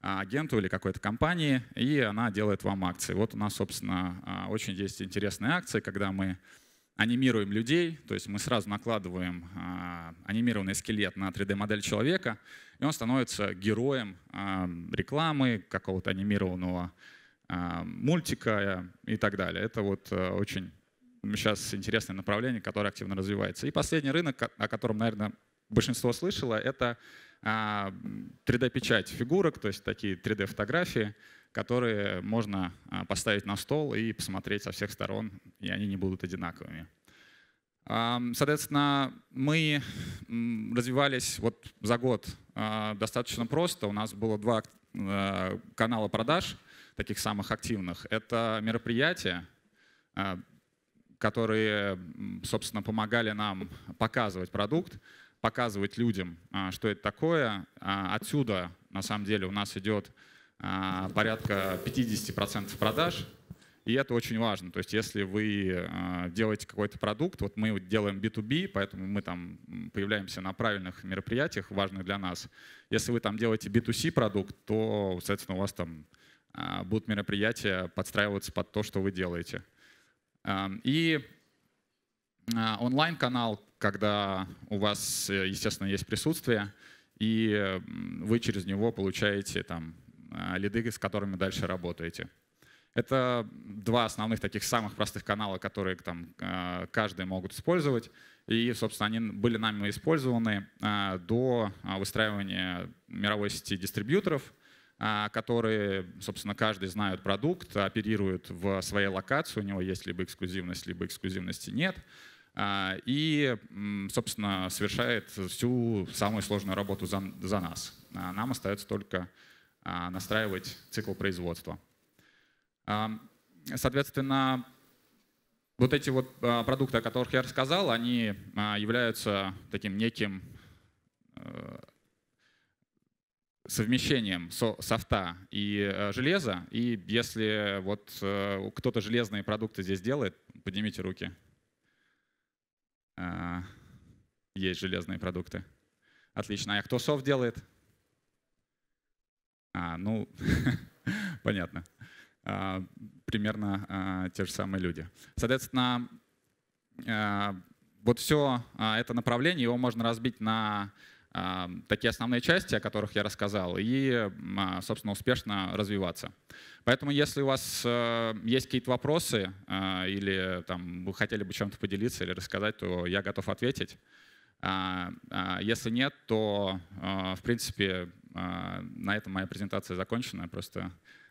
а, агенту или какой-то компании, и она делает вам акции. Вот у нас, собственно, а, очень есть интересные акции, когда мы анимируем людей, то есть мы сразу накладываем анимированный скелет на 3D-модель человека — и он становится героем рекламы, какого-то анимированного мультика э, и так далее. Это вот э, очень сейчас интересное направление, которое активно развивается. И последний рынок, о котором, наверное, большинство слышало, это 3D-печать а, фигурок, то есть такие 3D-фотографии, которые можно а, поставить на стол и посмотреть со всех сторон, и они не будут одинаковыми. Соответственно, мы развивались вот за год а, достаточно просто. У нас было два э, канала продаж, таких самых активных. Это мероприятия, а, которые, собственно, помогали нам показывать продукт, показывать людям, а, что это такое. Отсюда, на самом деле, у нас идет порядка 50% продаж. И это очень важно. То есть если вы а, делаете какой-то продукт, вот мы делаем B2B, поэтому мы там появляемся на правильных мероприятиях, важных для нас. Если вы там делаете B2C продукт, то, соответственно, у вас там а, будут мероприятия подстраиваться под то, что вы делаете. И а, онлайн-канал, когда у вас, естественно, есть присутствие, и вы через него получаете там лиды, с которыми дальше работаете. Это два основных таких самых простых канала, которые там э, каждый могут использовать. И, собственно, они были нами использованы э, до э, выстраивания мировой сети дистрибьюторов, которые, собственно, каждый знает продукт, оперирует в своей локации, у него есть либо эксклюзивность, либо эксклюзивности нет, и, собственно, совершает всю самую сложную работу за, за нас. Нам остается только настраивать цикл производства. Соответственно, вот эти вот а, продукты, о которых я рассказал, они а, являются таким неким а, совмещением со софта и железа. И если вот кто-то железные продукты здесь делает, поднимите руки. Есть железные продукты. Отлично. А кто софт делает? А, ну, <laughs> понятно. А, примерно а, те же самые люди. Соответственно, а, вот все это направление, его можно разбить на такие основные части, о которых я рассказал, и, собственно, успешно развиваться. Поэтому, если у вас э, есть какие-то вопросы или там, вы хотели бы чем-то поделиться или рассказать, то я готов ответить. Если нет, то, э, в принципе, на этом моя презентация закончена. Просто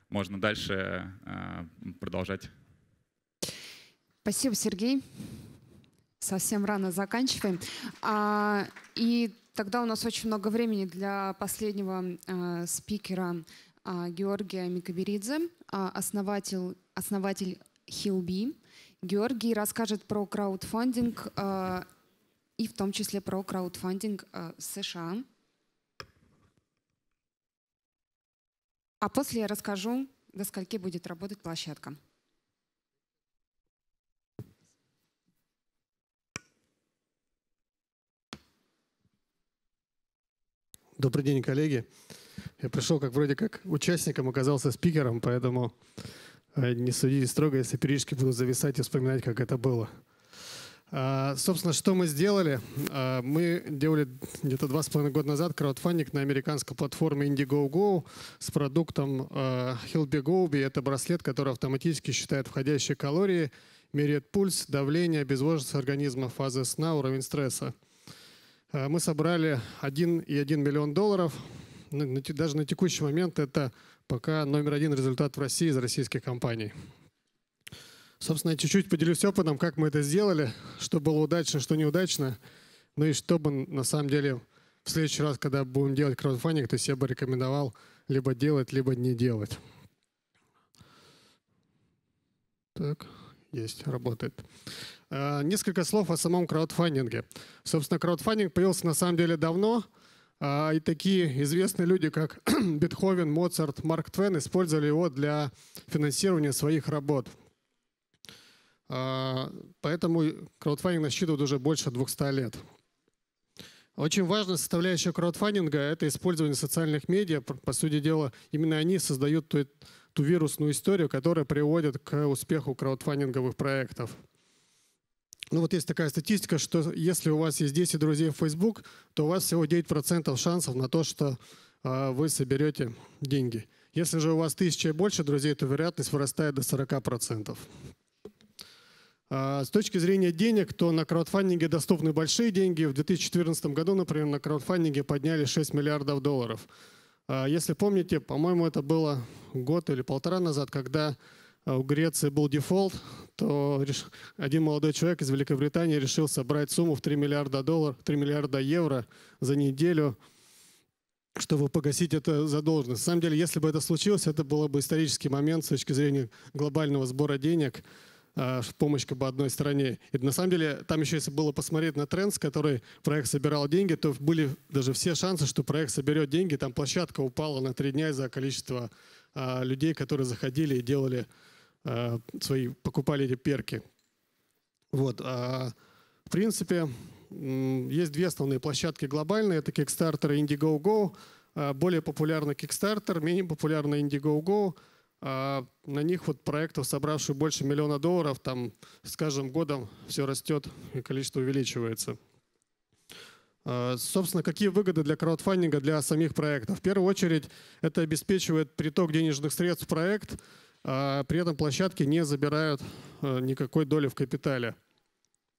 можно дальше э, продолжать. Спасибо, Сергей. Совсем рано заканчиваем. А, и тогда у нас очень много времени для последнего а, спикера а, Георгия Микаберидзе, а, основатель, основатель Хилби. Георгий расскажет про краудфандинг а, и в том числе про краудфандинг а, США. А после я расскажу, до скольки будет работать площадка. Добрый день, коллеги. Я пришел как вроде как участником, оказался спикером, поэтому э, не судите строго, если периодически буду зависать и вспоминать, как это было. А, собственно, что мы сделали? А, мы делали где-то два с половиной года назад краудфандинг на американской платформе Indiegogo с продуктом а, Hilby Gobi. Это браслет, который автоматически считает входящие калории, меряет пульс, давление, обезвоженность организма, фазы сна, уровень стресса. Мы собрали 1,1 миллион долларов. Даже на текущий момент это пока номер один результат в России из российских компаний. Собственно, я чуть-чуть поделюсь опытом, как мы это сделали, что было удачно, что неудачно. Ну и чтобы на самом деле в следующий раз, когда будем делать краудфандинг, то есть бы рекомендовал либо делать, либо не делать. Так, есть, работает. А, несколько слов о самом краудфандинге. Собственно, краудфандинг появился на самом деле давно, а, и такие известные люди, как <clears throat> Бетховен, Моцарт, Марк Твен, использовали его для финансирования своих работ – а, поэтому краудфандинг насчитывает уже больше 200 лет. Очень важная составляющая краудфандинга – это использование социальных медиа. По сути дела, именно они создают ту, ту вирусную историю, которая приводит к успеху краудфандинговых проектов. Ну вот есть такая статистика, что если у вас есть 10 друзей в Facebook, то у вас всего 9% шансов на то, что э, вы соберете деньги. Если же у вас 1000 и больше друзей, то вероятность вырастает до 40%. А, с точки зрения денег, то на краудфандинге доступны большие деньги. В 2014 году, например, на краудфандинге подняли 6 миллиардов долларов. А, если помните, по-моему, это было год или полтора назад, когда а, у Греции был дефолт, то один молодой человек из Великобритании решил собрать сумму в 3 миллиарда, долларов, 3 миллиарда евро за неделю, чтобы погасить эту задолженность. На самом деле, если бы это случилось, это было бы исторический момент с точки зрения глобального сбора денег – Э, помощь как бы одной стране. И на самом деле там еще если было посмотреть на тренд, с который проект собирал деньги, то были даже все шансы, что проект соберет деньги. Там площадка упала на три дня из-за количества э, людей, которые заходили и делали э, свои, покупали эти перки. Вот. А, в принципе, есть две основные площадки глобальные. Это Kickstarter и Indiegogo. Более популярный Kickstarter, менее популярный Indiegogo. А на них вот проектов, собравших больше миллиона долларов, там с каждым годом все растет и количество увеличивается. А, собственно, какие выгоды для краудфандинга для самих проектов? В первую очередь, это обеспечивает приток денежных средств в проект, а при этом площадки не забирают э, никакой доли в капитале.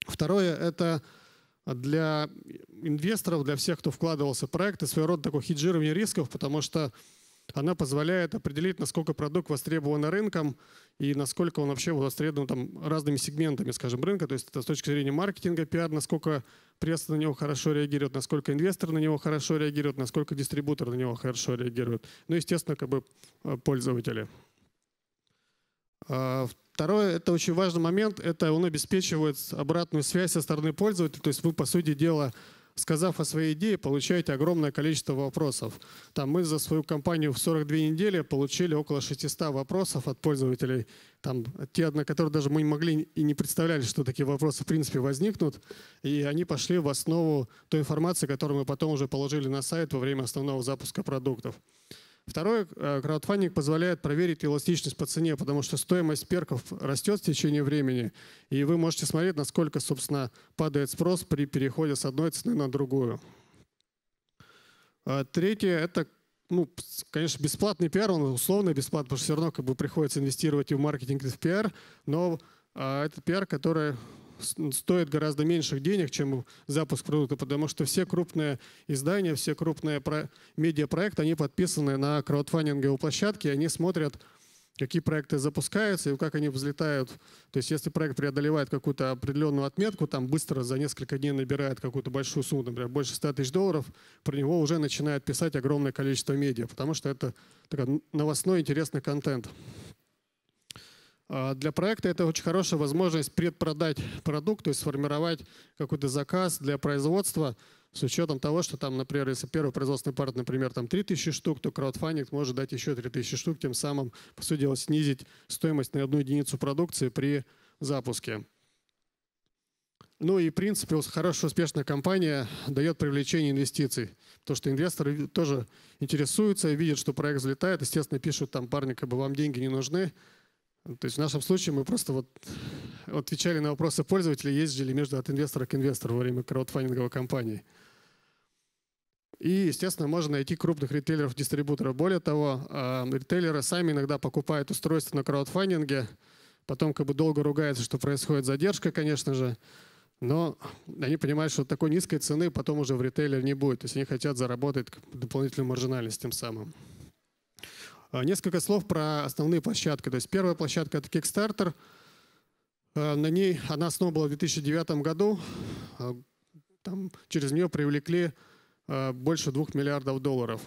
Второе – это для инвесторов, для всех, кто вкладывался в проекты, своего рода такое хеджирование рисков, потому что она позволяет определить, насколько продукт востребован рынком и насколько он вообще востребован там, разными сегментами, скажем, рынка. То есть это с точки зрения маркетинга, пиар, насколько пресса на него хорошо реагирует, насколько инвестор на него хорошо реагирует, насколько дистрибутор на него хорошо реагирует. Ну, естественно, как бы э, пользователи. А, второе, это очень важный момент, это он обеспечивает обратную связь со стороны пользователя. То есть вы, по сути дела, сказав о своей идее, получаете огромное количество вопросов. Там мы за свою компанию в 42 недели получили около 600 вопросов от пользователей, там, те, на которые даже мы не могли и не представляли, что такие вопросы в принципе возникнут, и они пошли в основу той информации, которую мы потом уже положили на сайт во время основного запуска продуктов. Второе, э, краудфандинг позволяет проверить эластичность по цене, потому что стоимость перков растет в течение времени, и вы можете смотреть, насколько, собственно, падает спрос при переходе с одной цены на другую. А третье – это ну, конечно, бесплатный пиар, он условно бесплатный, потому что все равно как бы приходится инвестировать и в маркетинг, и в пиар, но э, это пиар, который стоит гораздо меньших денег, чем запуск продукта, потому что все крупные издания, все крупные про- медиапроекты, они подписаны на краудфандинговые площадки, они смотрят, какие проекты запускаются и как они взлетают. То есть если проект преодолевает какую-то определенную отметку, там быстро за несколько дней набирает какую-то большую сумму, например, больше 100 тысяч долларов, про него уже начинает писать огромное количество медиа, потому что это такой новостной интересный контент. А, для проекта это очень хорошая возможность предпродать продукт, то есть сформировать какой-то заказ для производства с учетом того, что там, например, если первый производственный парт, например, там 3000 штук, то краудфандинг может дать еще 3000 штук, тем самым, по сути дела, снизить стоимость на одну единицу продукции при запуске. Ну и, в принципе, хорошая, успешная компания дает привлечение инвестиций. то что инвесторы тоже интересуются, и видят, что проект взлетает, естественно, пишут там, парни, как бы вам деньги не нужны, ну, то есть в нашем случае мы просто вот отвечали на вопросы пользователей, ездили между от инвестора к инвестору во время краудфандинговой кампании. И, естественно, можно найти крупных ритейлеров, дистрибуторов. Более того, а, ритейлеры сами иногда покупают устройство на краудфандинге, потом как бы долго ругаются, что происходит задержка, конечно же, но они понимают, что такой низкой цены потом уже в ритейлер не будет. То есть они хотят заработать дополнительную маржинальность тем самым. А, несколько слов про основные площадки. То есть первая площадка — это Kickstarter. А, на ней она основана была в 2009 году. А, там, через нее привлекли больше двух миллиардов долларов.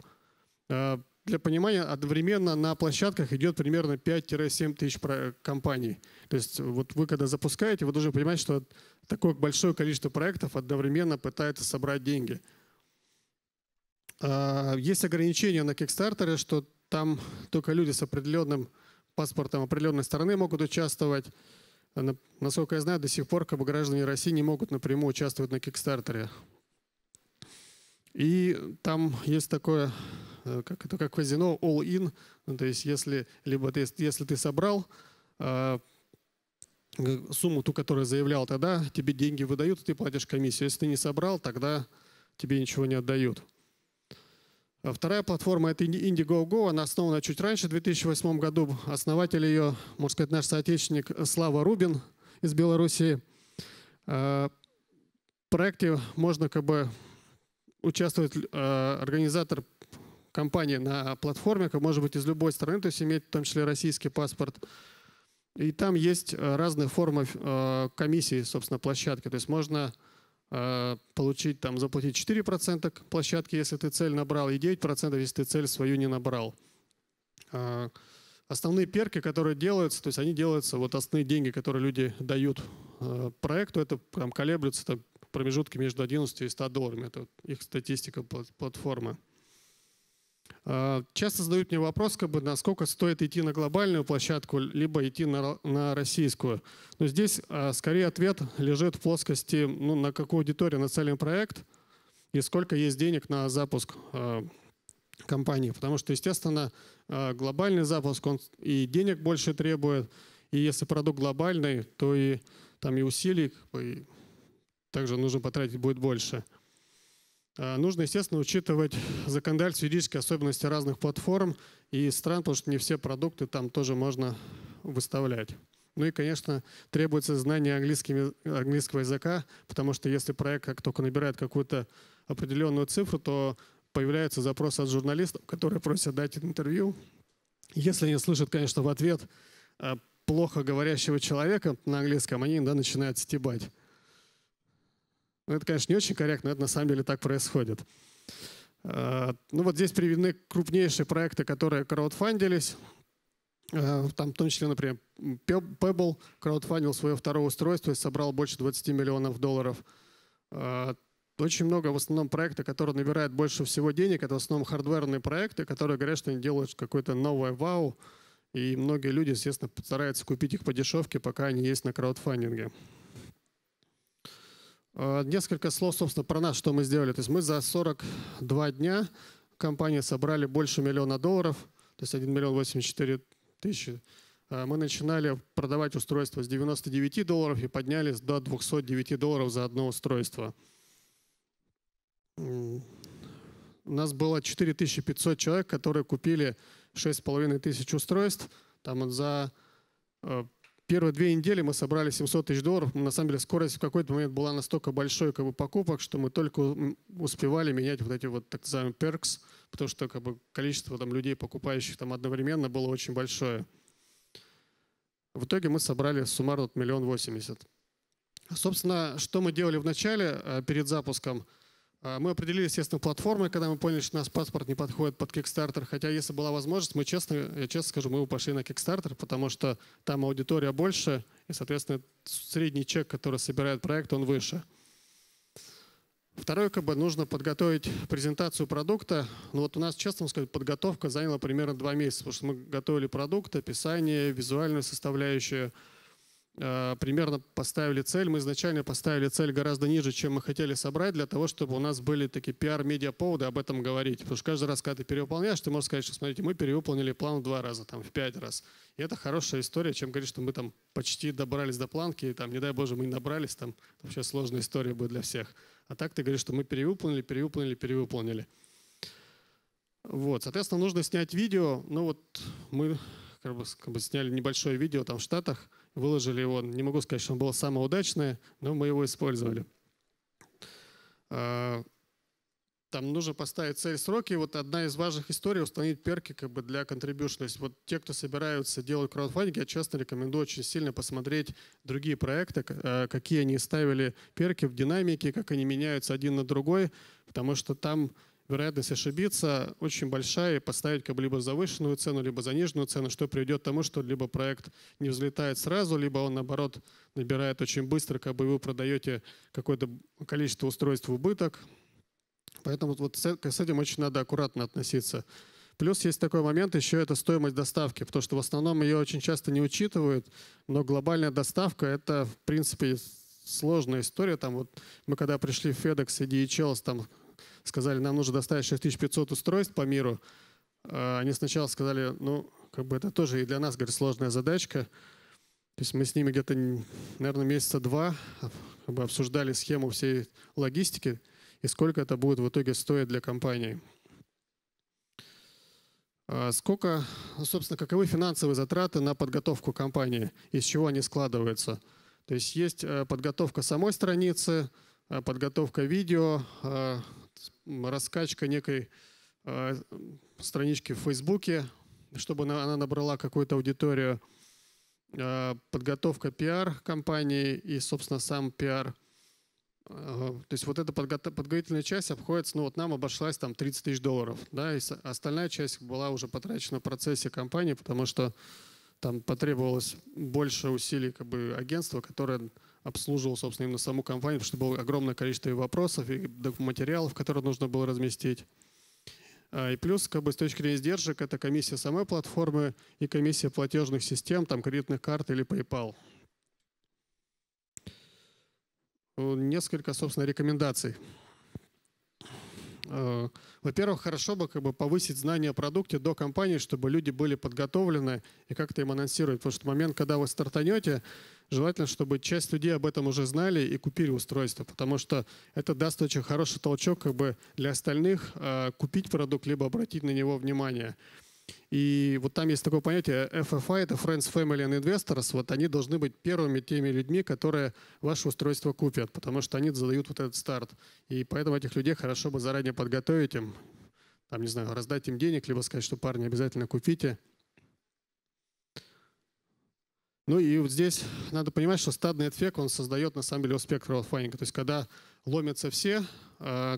Для понимания, одновременно на площадках идет примерно 5-7 тысяч компаний. То есть вот вы когда запускаете, вы должны понимать, что такое большое количество проектов одновременно пытается собрать деньги. Есть ограничения на Kickstarter, что там только люди с определенным паспортом определенной страны могут участвовать. А насколько я знаю, до сих пор как бы граждане России не могут напрямую участвовать на Кикстартере. И там есть такое, э, как это как казино, all-in. Ну, то есть если, либо ты, если ты собрал э, сумму, ту, которую заявлял тогда, тебе деньги выдают, ты платишь комиссию. Если ты не собрал, тогда тебе ничего не отдают. А вторая платформа – это Indiegogo. Она основана чуть раньше, в 2008 году. Основатель ее, можно сказать, наш соотечественник Слава Рубин из Белоруссии. А, в проекте можно как бы участвовать э, организатор компании на платформе, как может быть из любой страны, то есть иметь в том числе российский паспорт. И там есть разные формы э, комиссии, собственно, площадки. То есть можно Э, получить там, заплатить 4% к площадке, если ты цель набрал, и 9%, если ты цель свою не набрал. А, основные перки, которые делаются, то есть они делаются, вот основные деньги, которые люди дают э, проекту, это там колеблются там, промежутки между 11 и 100 долларами. Это их статистика платформы. Э, часто задают мне вопрос, как бы, насколько стоит идти на глобальную площадку, либо идти на, на российскую. Но здесь э, скорее ответ лежит в плоскости, ну, на какую аудиторию нацелен проект и сколько есть денег на запуск э, компании. Потому что, естественно, глобальный запуск, он и денег больше требует, и если продукт глобальный, то и там и усилий и также нужно потратить будет больше. А, нужно, естественно, учитывать законодательство, юридические особенности разных платформ и стран, потому что не все продукты там тоже можно выставлять. Ну и, конечно, требуется знание английского языка, потому что если проект как только набирает какую-то определенную цифру, то появляется запрос от журналистов, которые просят дать интервью. Если они слышат, конечно, в ответ а, плохо говорящего человека на английском, они да, начинают стебать. Ну, это, конечно, не очень корректно, но это на самом деле так происходит. Э, ну, вот здесь приведены крупнейшие проекты, которые краудфандились. Э, там, в том числе, например, Pebble краудфандил свое второе устройство и собрал больше 20 миллионов долларов. Э, очень много в основном проекты, которые набирают больше всего денег, это в основном хардверные проекты, которые говорят, что они делают какое-то новое вау, и многие люди, естественно, стараются купить их по дешевке, пока они есть на краудфандинге. Э, несколько слов, собственно, про нас, что мы сделали. То есть мы за 42 дня компания собрали больше миллиона долларов, то есть 1 миллион 84 тысячи. Э, мы начинали продавать устройства с 99 долларов и поднялись до 209 долларов за одно устройство. У нас было 4500 человек, которые купили 6500 устройств. Там за э, первые две недели мы собрали 700 тысяч долларов. На самом деле скорость в какой-то момент была настолько большой как бы, покупок, что мы только успевали менять вот эти вот так называемые перкс, потому что как бы, количество там, людей, покупающих там одновременно, было очень большое. В итоге мы собрали суммарно миллион восемьдесят. Собственно, что мы делали в начале э, перед запуском – а, мы определили, естественно, платформы, когда мы поняли, что у нас паспорт не подходит под Kickstarter. Хотя, если была возможность, мы честно, я честно скажу, мы бы пошли на Kickstarter, потому что там аудитория больше, и, соответственно, средний чек, который собирает проект, он выше. Второе, как бы нужно подготовить презентацию продукта. Ну вот у нас, честно сказать, подготовка заняла примерно два месяца, потому что мы готовили продукт, описание, визуальную составляющую – Э, примерно поставили цель. Мы изначально поставили цель гораздо ниже, чем мы хотели собрать, для того, чтобы у нас были такие пиар-медиа поводы об этом говорить. Потому что каждый раз, когда ты перевыполняешь, ты можешь сказать, что, смотрите, мы перевыполнили план в два раза, там, в пять раз. И это хорошая история, чем говорить, что мы там почти добрались до планки, и там, не дай боже, мы не добрались, там вообще сложная история будет для всех. А так ты говоришь, что мы перевыполнили, перевыполнили, перевыполнили. Вот, соответственно, нужно снять видео. Ну вот мы как бы, как бы сняли небольшое видео там в Штатах – выложили его. Не могу сказать, что он был самый удачный, но мы его использовали. А, там нужно поставить цель сроки. Вот одна из важных историй — установить перки как бы для contribution. То есть вот те, кто собираются делать краудфандинг, я честно рекомендую очень сильно посмотреть другие проекты, э, какие они ставили перки в динамике, как они меняются один на другой, потому что там вероятность ошибиться очень большая и поставить как бы либо завышенную цену, либо заниженную цену, что приведет к тому, что либо проект не взлетает сразу, либо он, наоборот, набирает очень быстро, как бы вы продаете какое-то количество устройств в убыток. Поэтому вот с этим очень надо аккуратно относиться. Плюс есть такой момент еще, это стоимость доставки, потому что в основном ее очень часто не учитывают, но глобальная доставка — это, в принципе, сложная история. Там вот мы когда пришли в FedEx и DHL, там сказали, нам нужно доставить 6500 устройств по миру. А они сначала сказали, ну, как бы это тоже и для нас, говорит, сложная задачка. То есть мы с ними где-то, наверное, месяца два а, как бы обсуждали схему всей логистики и сколько это будет в итоге стоить для компании. А сколько, ну, собственно, каковы финансовые затраты на подготовку компании, из чего они складываются? То есть есть э, подготовка самой страницы, э, подготовка видео, э, раскачка некой а, странички в Фейсбуке, чтобы она, набрала какую-то аудиторию, а, подготовка пиар компании и, собственно, сам пиар. А, то есть вот эта подготовительная часть обходится, ну вот нам обошлась там 30 тысяч долларов, да, и остальная часть была уже потрачена в процессе компании, потому что там потребовалось больше усилий как бы агентства, которое обслуживал, собственно, именно саму компанию, потому что было огромное количество вопросов, и материалов, которые нужно было разместить. А, и плюс, как бы, с точки зрения издержек, это комиссия самой платформы и комиссия платежных систем, там, кредитных карт или PayPal. Несколько, собственно, рекомендаций. Э, во-первых, хорошо бы как бы повысить знания о продукте до компании, чтобы люди были подготовлены и как-то им анонсировать. Потому что в момент, когда вы стартанете, желательно, чтобы часть людей об этом уже знали и купили устройство, потому что это даст очень хороший толчок как бы для остальных э, купить продукт, либо обратить на него внимание. И вот там есть такое понятие FFI, это Friends, Family and Investors. Вот они должны быть первыми теми людьми, которые ваше устройство купят, потому что они задают вот этот старт. И поэтому этих людей хорошо бы заранее подготовить им, там, не знаю, раздать им денег, либо сказать, что парни обязательно купите. Ну и вот здесь надо понимать, что стадный эффект, он создает на самом деле успех краудфандинга. То есть когда ломятся все, а,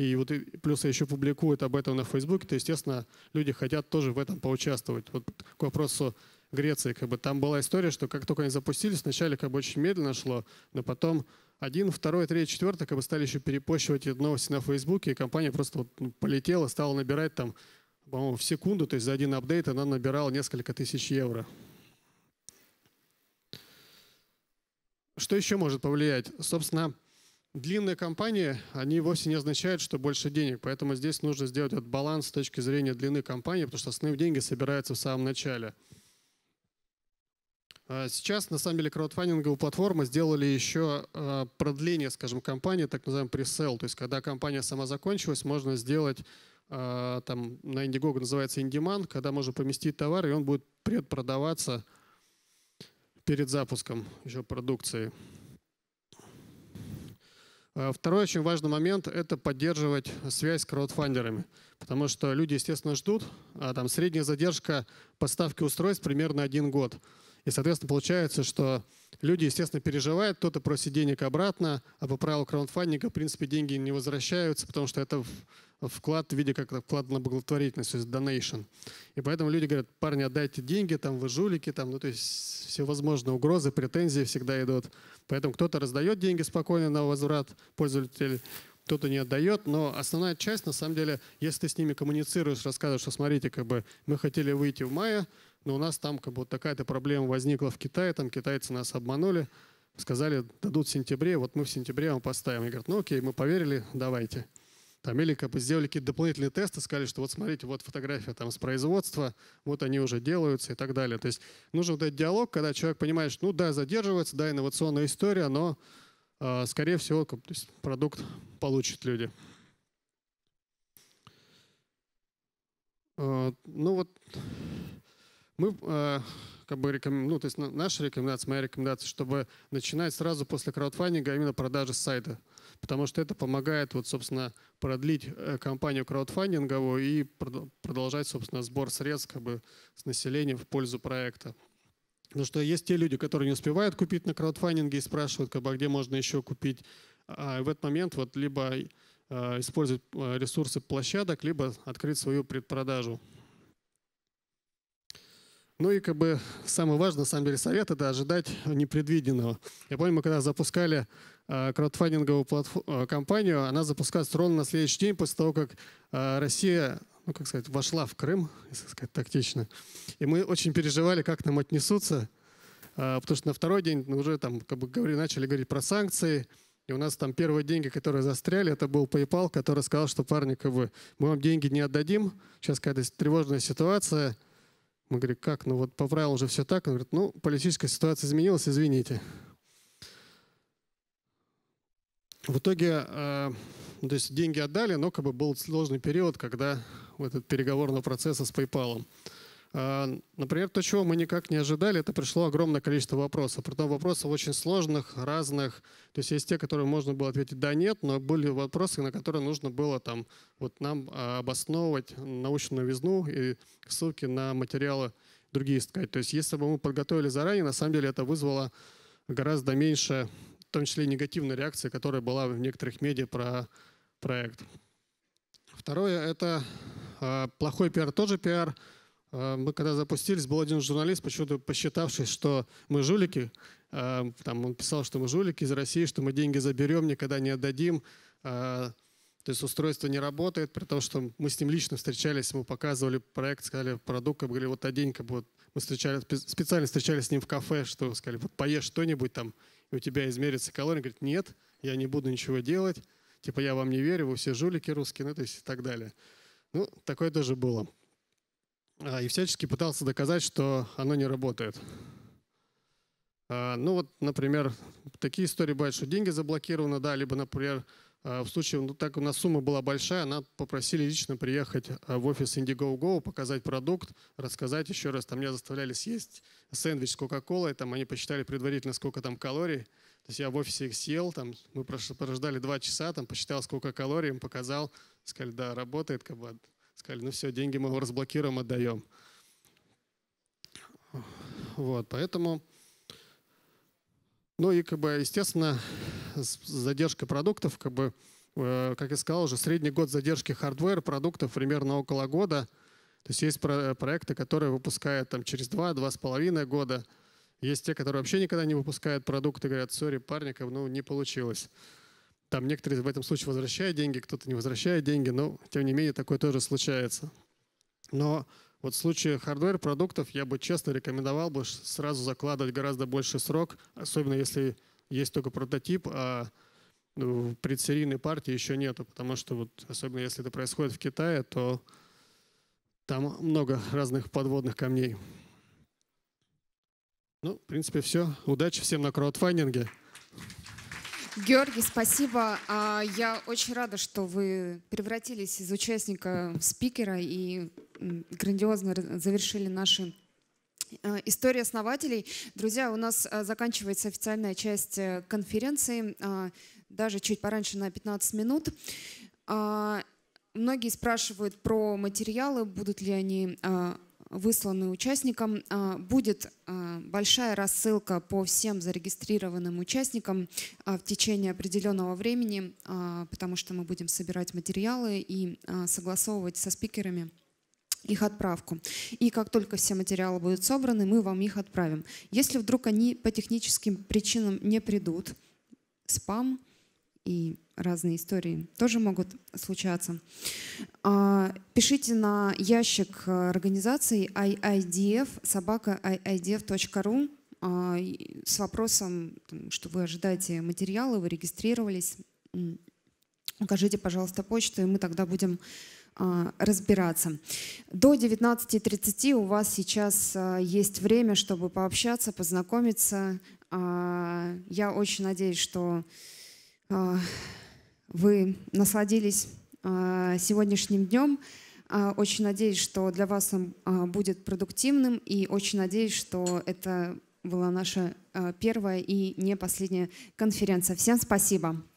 и вот плюс я еще публикуют об этом на Фейсбуке, то, естественно, люди хотят тоже в этом поучаствовать. Вот к вопросу Греции, как бы там была история, что как только они запустились, вначале как бы очень медленно шло, но потом один, второй, третий, четвертый как бы стали еще перепощивать эти новости на Фейсбуке, и компания просто вот ну, полетела, стала набирать там, по-моему, в секунду, то есть за один апдейт она набирала несколько тысяч евро. Что еще может повлиять? Собственно, длинная кампания, они вовсе не означают, что больше денег. Поэтому здесь нужно сделать этот баланс с точки зрения длины кампании, потому что основные деньги собираются в самом начале. А сейчас, на самом деле, краудфандинговые платформы сделали еще а, продление, скажем, кампании, так называемый пресел. То есть, когда кампания сама закончилась, можно сделать, а, там на Indiegogo называется индиман, когда можно поместить товар, и он будет предпродаваться перед запуском еще продукции. Э, второй очень важный момент – это поддерживать связь с краудфандерами, потому что люди, естественно, ждут. А там средняя задержка поставки устройств примерно один год. И, соответственно, получается, что люди, естественно, переживают, кто-то просит денег обратно, а по правилу краундфандинга, в принципе, деньги не возвращаются, потому что это вклад в виде как вклад на благотворительность, то есть donation. И поэтому люди говорят, парни, отдайте деньги, там вы жулики, там, ну то есть всевозможные угрозы, претензии всегда идут. Поэтому кто-то раздает деньги спокойно на возврат пользователей, кто-то не отдает, но основная часть, на самом деле, если ты с ними коммуницируешь, рассказываешь, что смотрите, как бы мы хотели выйти в мае, но у нас там как бы вот такая-то проблема возникла в Китае, там китайцы нас обманули, сказали, дадут в сентябре, вот мы в сентябре вам поставим. И говорят, ну окей, мы поверили, давайте. Там или как бы сделали какие-то дополнительные тесты, сказали, что вот смотрите, вот фотография там с производства, вот они уже делаются и так далее. То есть нужен вот этот диалог, когда человек понимает, что ну да, задерживается, да, инновационная история, но э, скорее всего то есть продукт получат люди. Э, ну вот мы э, как бы рекомен... ну, то есть наша рекомендация, моя рекомендация, чтобы начинать сразу после краудфандинга именно продажи сайта, потому что это помогает, вот, собственно, продлить э, кампанию краудфандинговую и продолжать, собственно, сбор средств как бы, с населения в пользу проекта. Потому что есть те люди, которые не успевают купить на краудфандинге и спрашивают, как бы, а где можно еще купить. А в этот момент вот либо э, использовать ресурсы площадок, либо открыть свою предпродажу. Ну и как бы самое важное, на самом деле, совет — это ожидать непредвиденного. Я помню, мы когда запускали э, краудфандинговую э, компанию, она запускалась ровно на следующий день после того, как э, Россия ну, как сказать, вошла в Крым, если сказать тактично. И мы очень переживали, как нам отнесутся, потому что на второй день уже там, как бы говорили, начали говорить про санкции, и у нас там первые деньги, которые застряли, это был PayPal, который сказал, что парни, как бы, мы вам деньги не отдадим, сейчас какая-то тревожная ситуация – мы говорим, как? Ну вот по правилам уже все так. Он говорит, ну, политическая ситуация изменилась, извините. В итоге, э, то есть деньги отдали, но как бы был сложный период, когда этот переговорного процесс с PayPal. А, например, то, чего мы никак не ожидали, это пришло огромное количество вопросов. Притом вопросов очень сложных, разных. То есть есть те, которые можно было ответить «да», «нет», но были вопросы, на которые нужно было там, вот нам а, обосновывать научную новизну и ссылки на материалы другие искать. То есть если бы мы подготовили заранее, на самом деле это вызвало гораздо меньше, в том числе негативной реакции, которая была в некоторых медиа про проект. Второе — это а, плохой пиар тоже пиар — Э, мы когда запустились, был один журналист, почему-то посчитавшись, что мы жулики, э, там он писал, что мы жулики из России, что мы деньги заберем, никогда не отдадим, э, то есть устройство не работает, при том, что мы с ним лично встречались, мы показывали проект, сказали продукт, говорили, вот та денька будет. Мы встречали, специально встречались с ним в кафе, что сказали, вот поешь что-нибудь там, и у тебя измерится калория. Говорит, нет, я не буду ничего делать, типа я вам не верю, вы все жулики русские, ну то есть и так далее. Ну, такое тоже было. А, и всячески пытался доказать, что оно не работает. А, ну вот, например, такие истории бывают, что деньги заблокированы, да, либо, например, а, в случае, ну, так у нас сумма была большая, она попросили лично приехать в офис Indiegogo, показать продукт, рассказать еще раз. Там меня заставляли съесть сэндвич с Кока-Колой, там они посчитали предварительно, сколько там калорий. То есть я в офисе их съел, там мы прождали два часа, там посчитал, сколько калорий, им показал, сказали, да, работает, как бы Сказали, ну все, деньги мы его разблокируем, отдаем. Вот, поэтому... Ну и, как бы, естественно, задержка продуктов, как бы, э, как я сказал уже, средний год задержки хардвер продуктов примерно около года. То есть есть проекты, которые выпускают там через 2-2,5 года. Есть те, которые вообще никогда не выпускают продукты, говорят, сори, парни, ну не получилось. Там некоторые в этом случае возвращают деньги, кто-то не возвращает деньги, но тем не менее такое тоже случается. Но вот в случае хардвер-продуктов я бы честно рекомендовал бы сразу закладывать гораздо больше срок, особенно если есть только прототип, а ну, предсерийной партии еще нету, потому что вот особенно если это происходит в Китае, то там много разных подводных камней. Ну, в принципе, все. Удачи всем на краудфандинге. Георгий, спасибо. А, я очень рада, что вы превратились из участника в спикера и грандиозно завершили наши э, История основателей. Друзья, у нас э, заканчивается официальная часть э, конференции, даже чуть пораньше на 15 минут. А, многие спрашивают про материалы, будут ли они высланный участникам. А, будет а, большая рассылка по всем зарегистрированным участникам а, в течение определенного времени, потому что мы будем собирать материалы и согласовывать со спикерами их отправку. И как только все материалы будут собраны, мы вам их отправим. Если вдруг они по техническим причинам не придут, спам – и разные истории тоже могут случаться. А, пишите на ящик э, организации iidf собака iidf.ru а, с вопросом, что вы ожидаете материалы, вы регистрировались. Укажите, пожалуйста, почту, и мы тогда будем а, разбираться. До 19.30 у вас сейчас есть время, чтобы пообщаться, познакомиться. Я очень надеюсь, что а, вы насладились а, сегодняшним днем. А, очень надеюсь, что для вас он будет продуктивным, и очень надеюсь, что это была наша первая и не последняя конференция. Всем спасибо.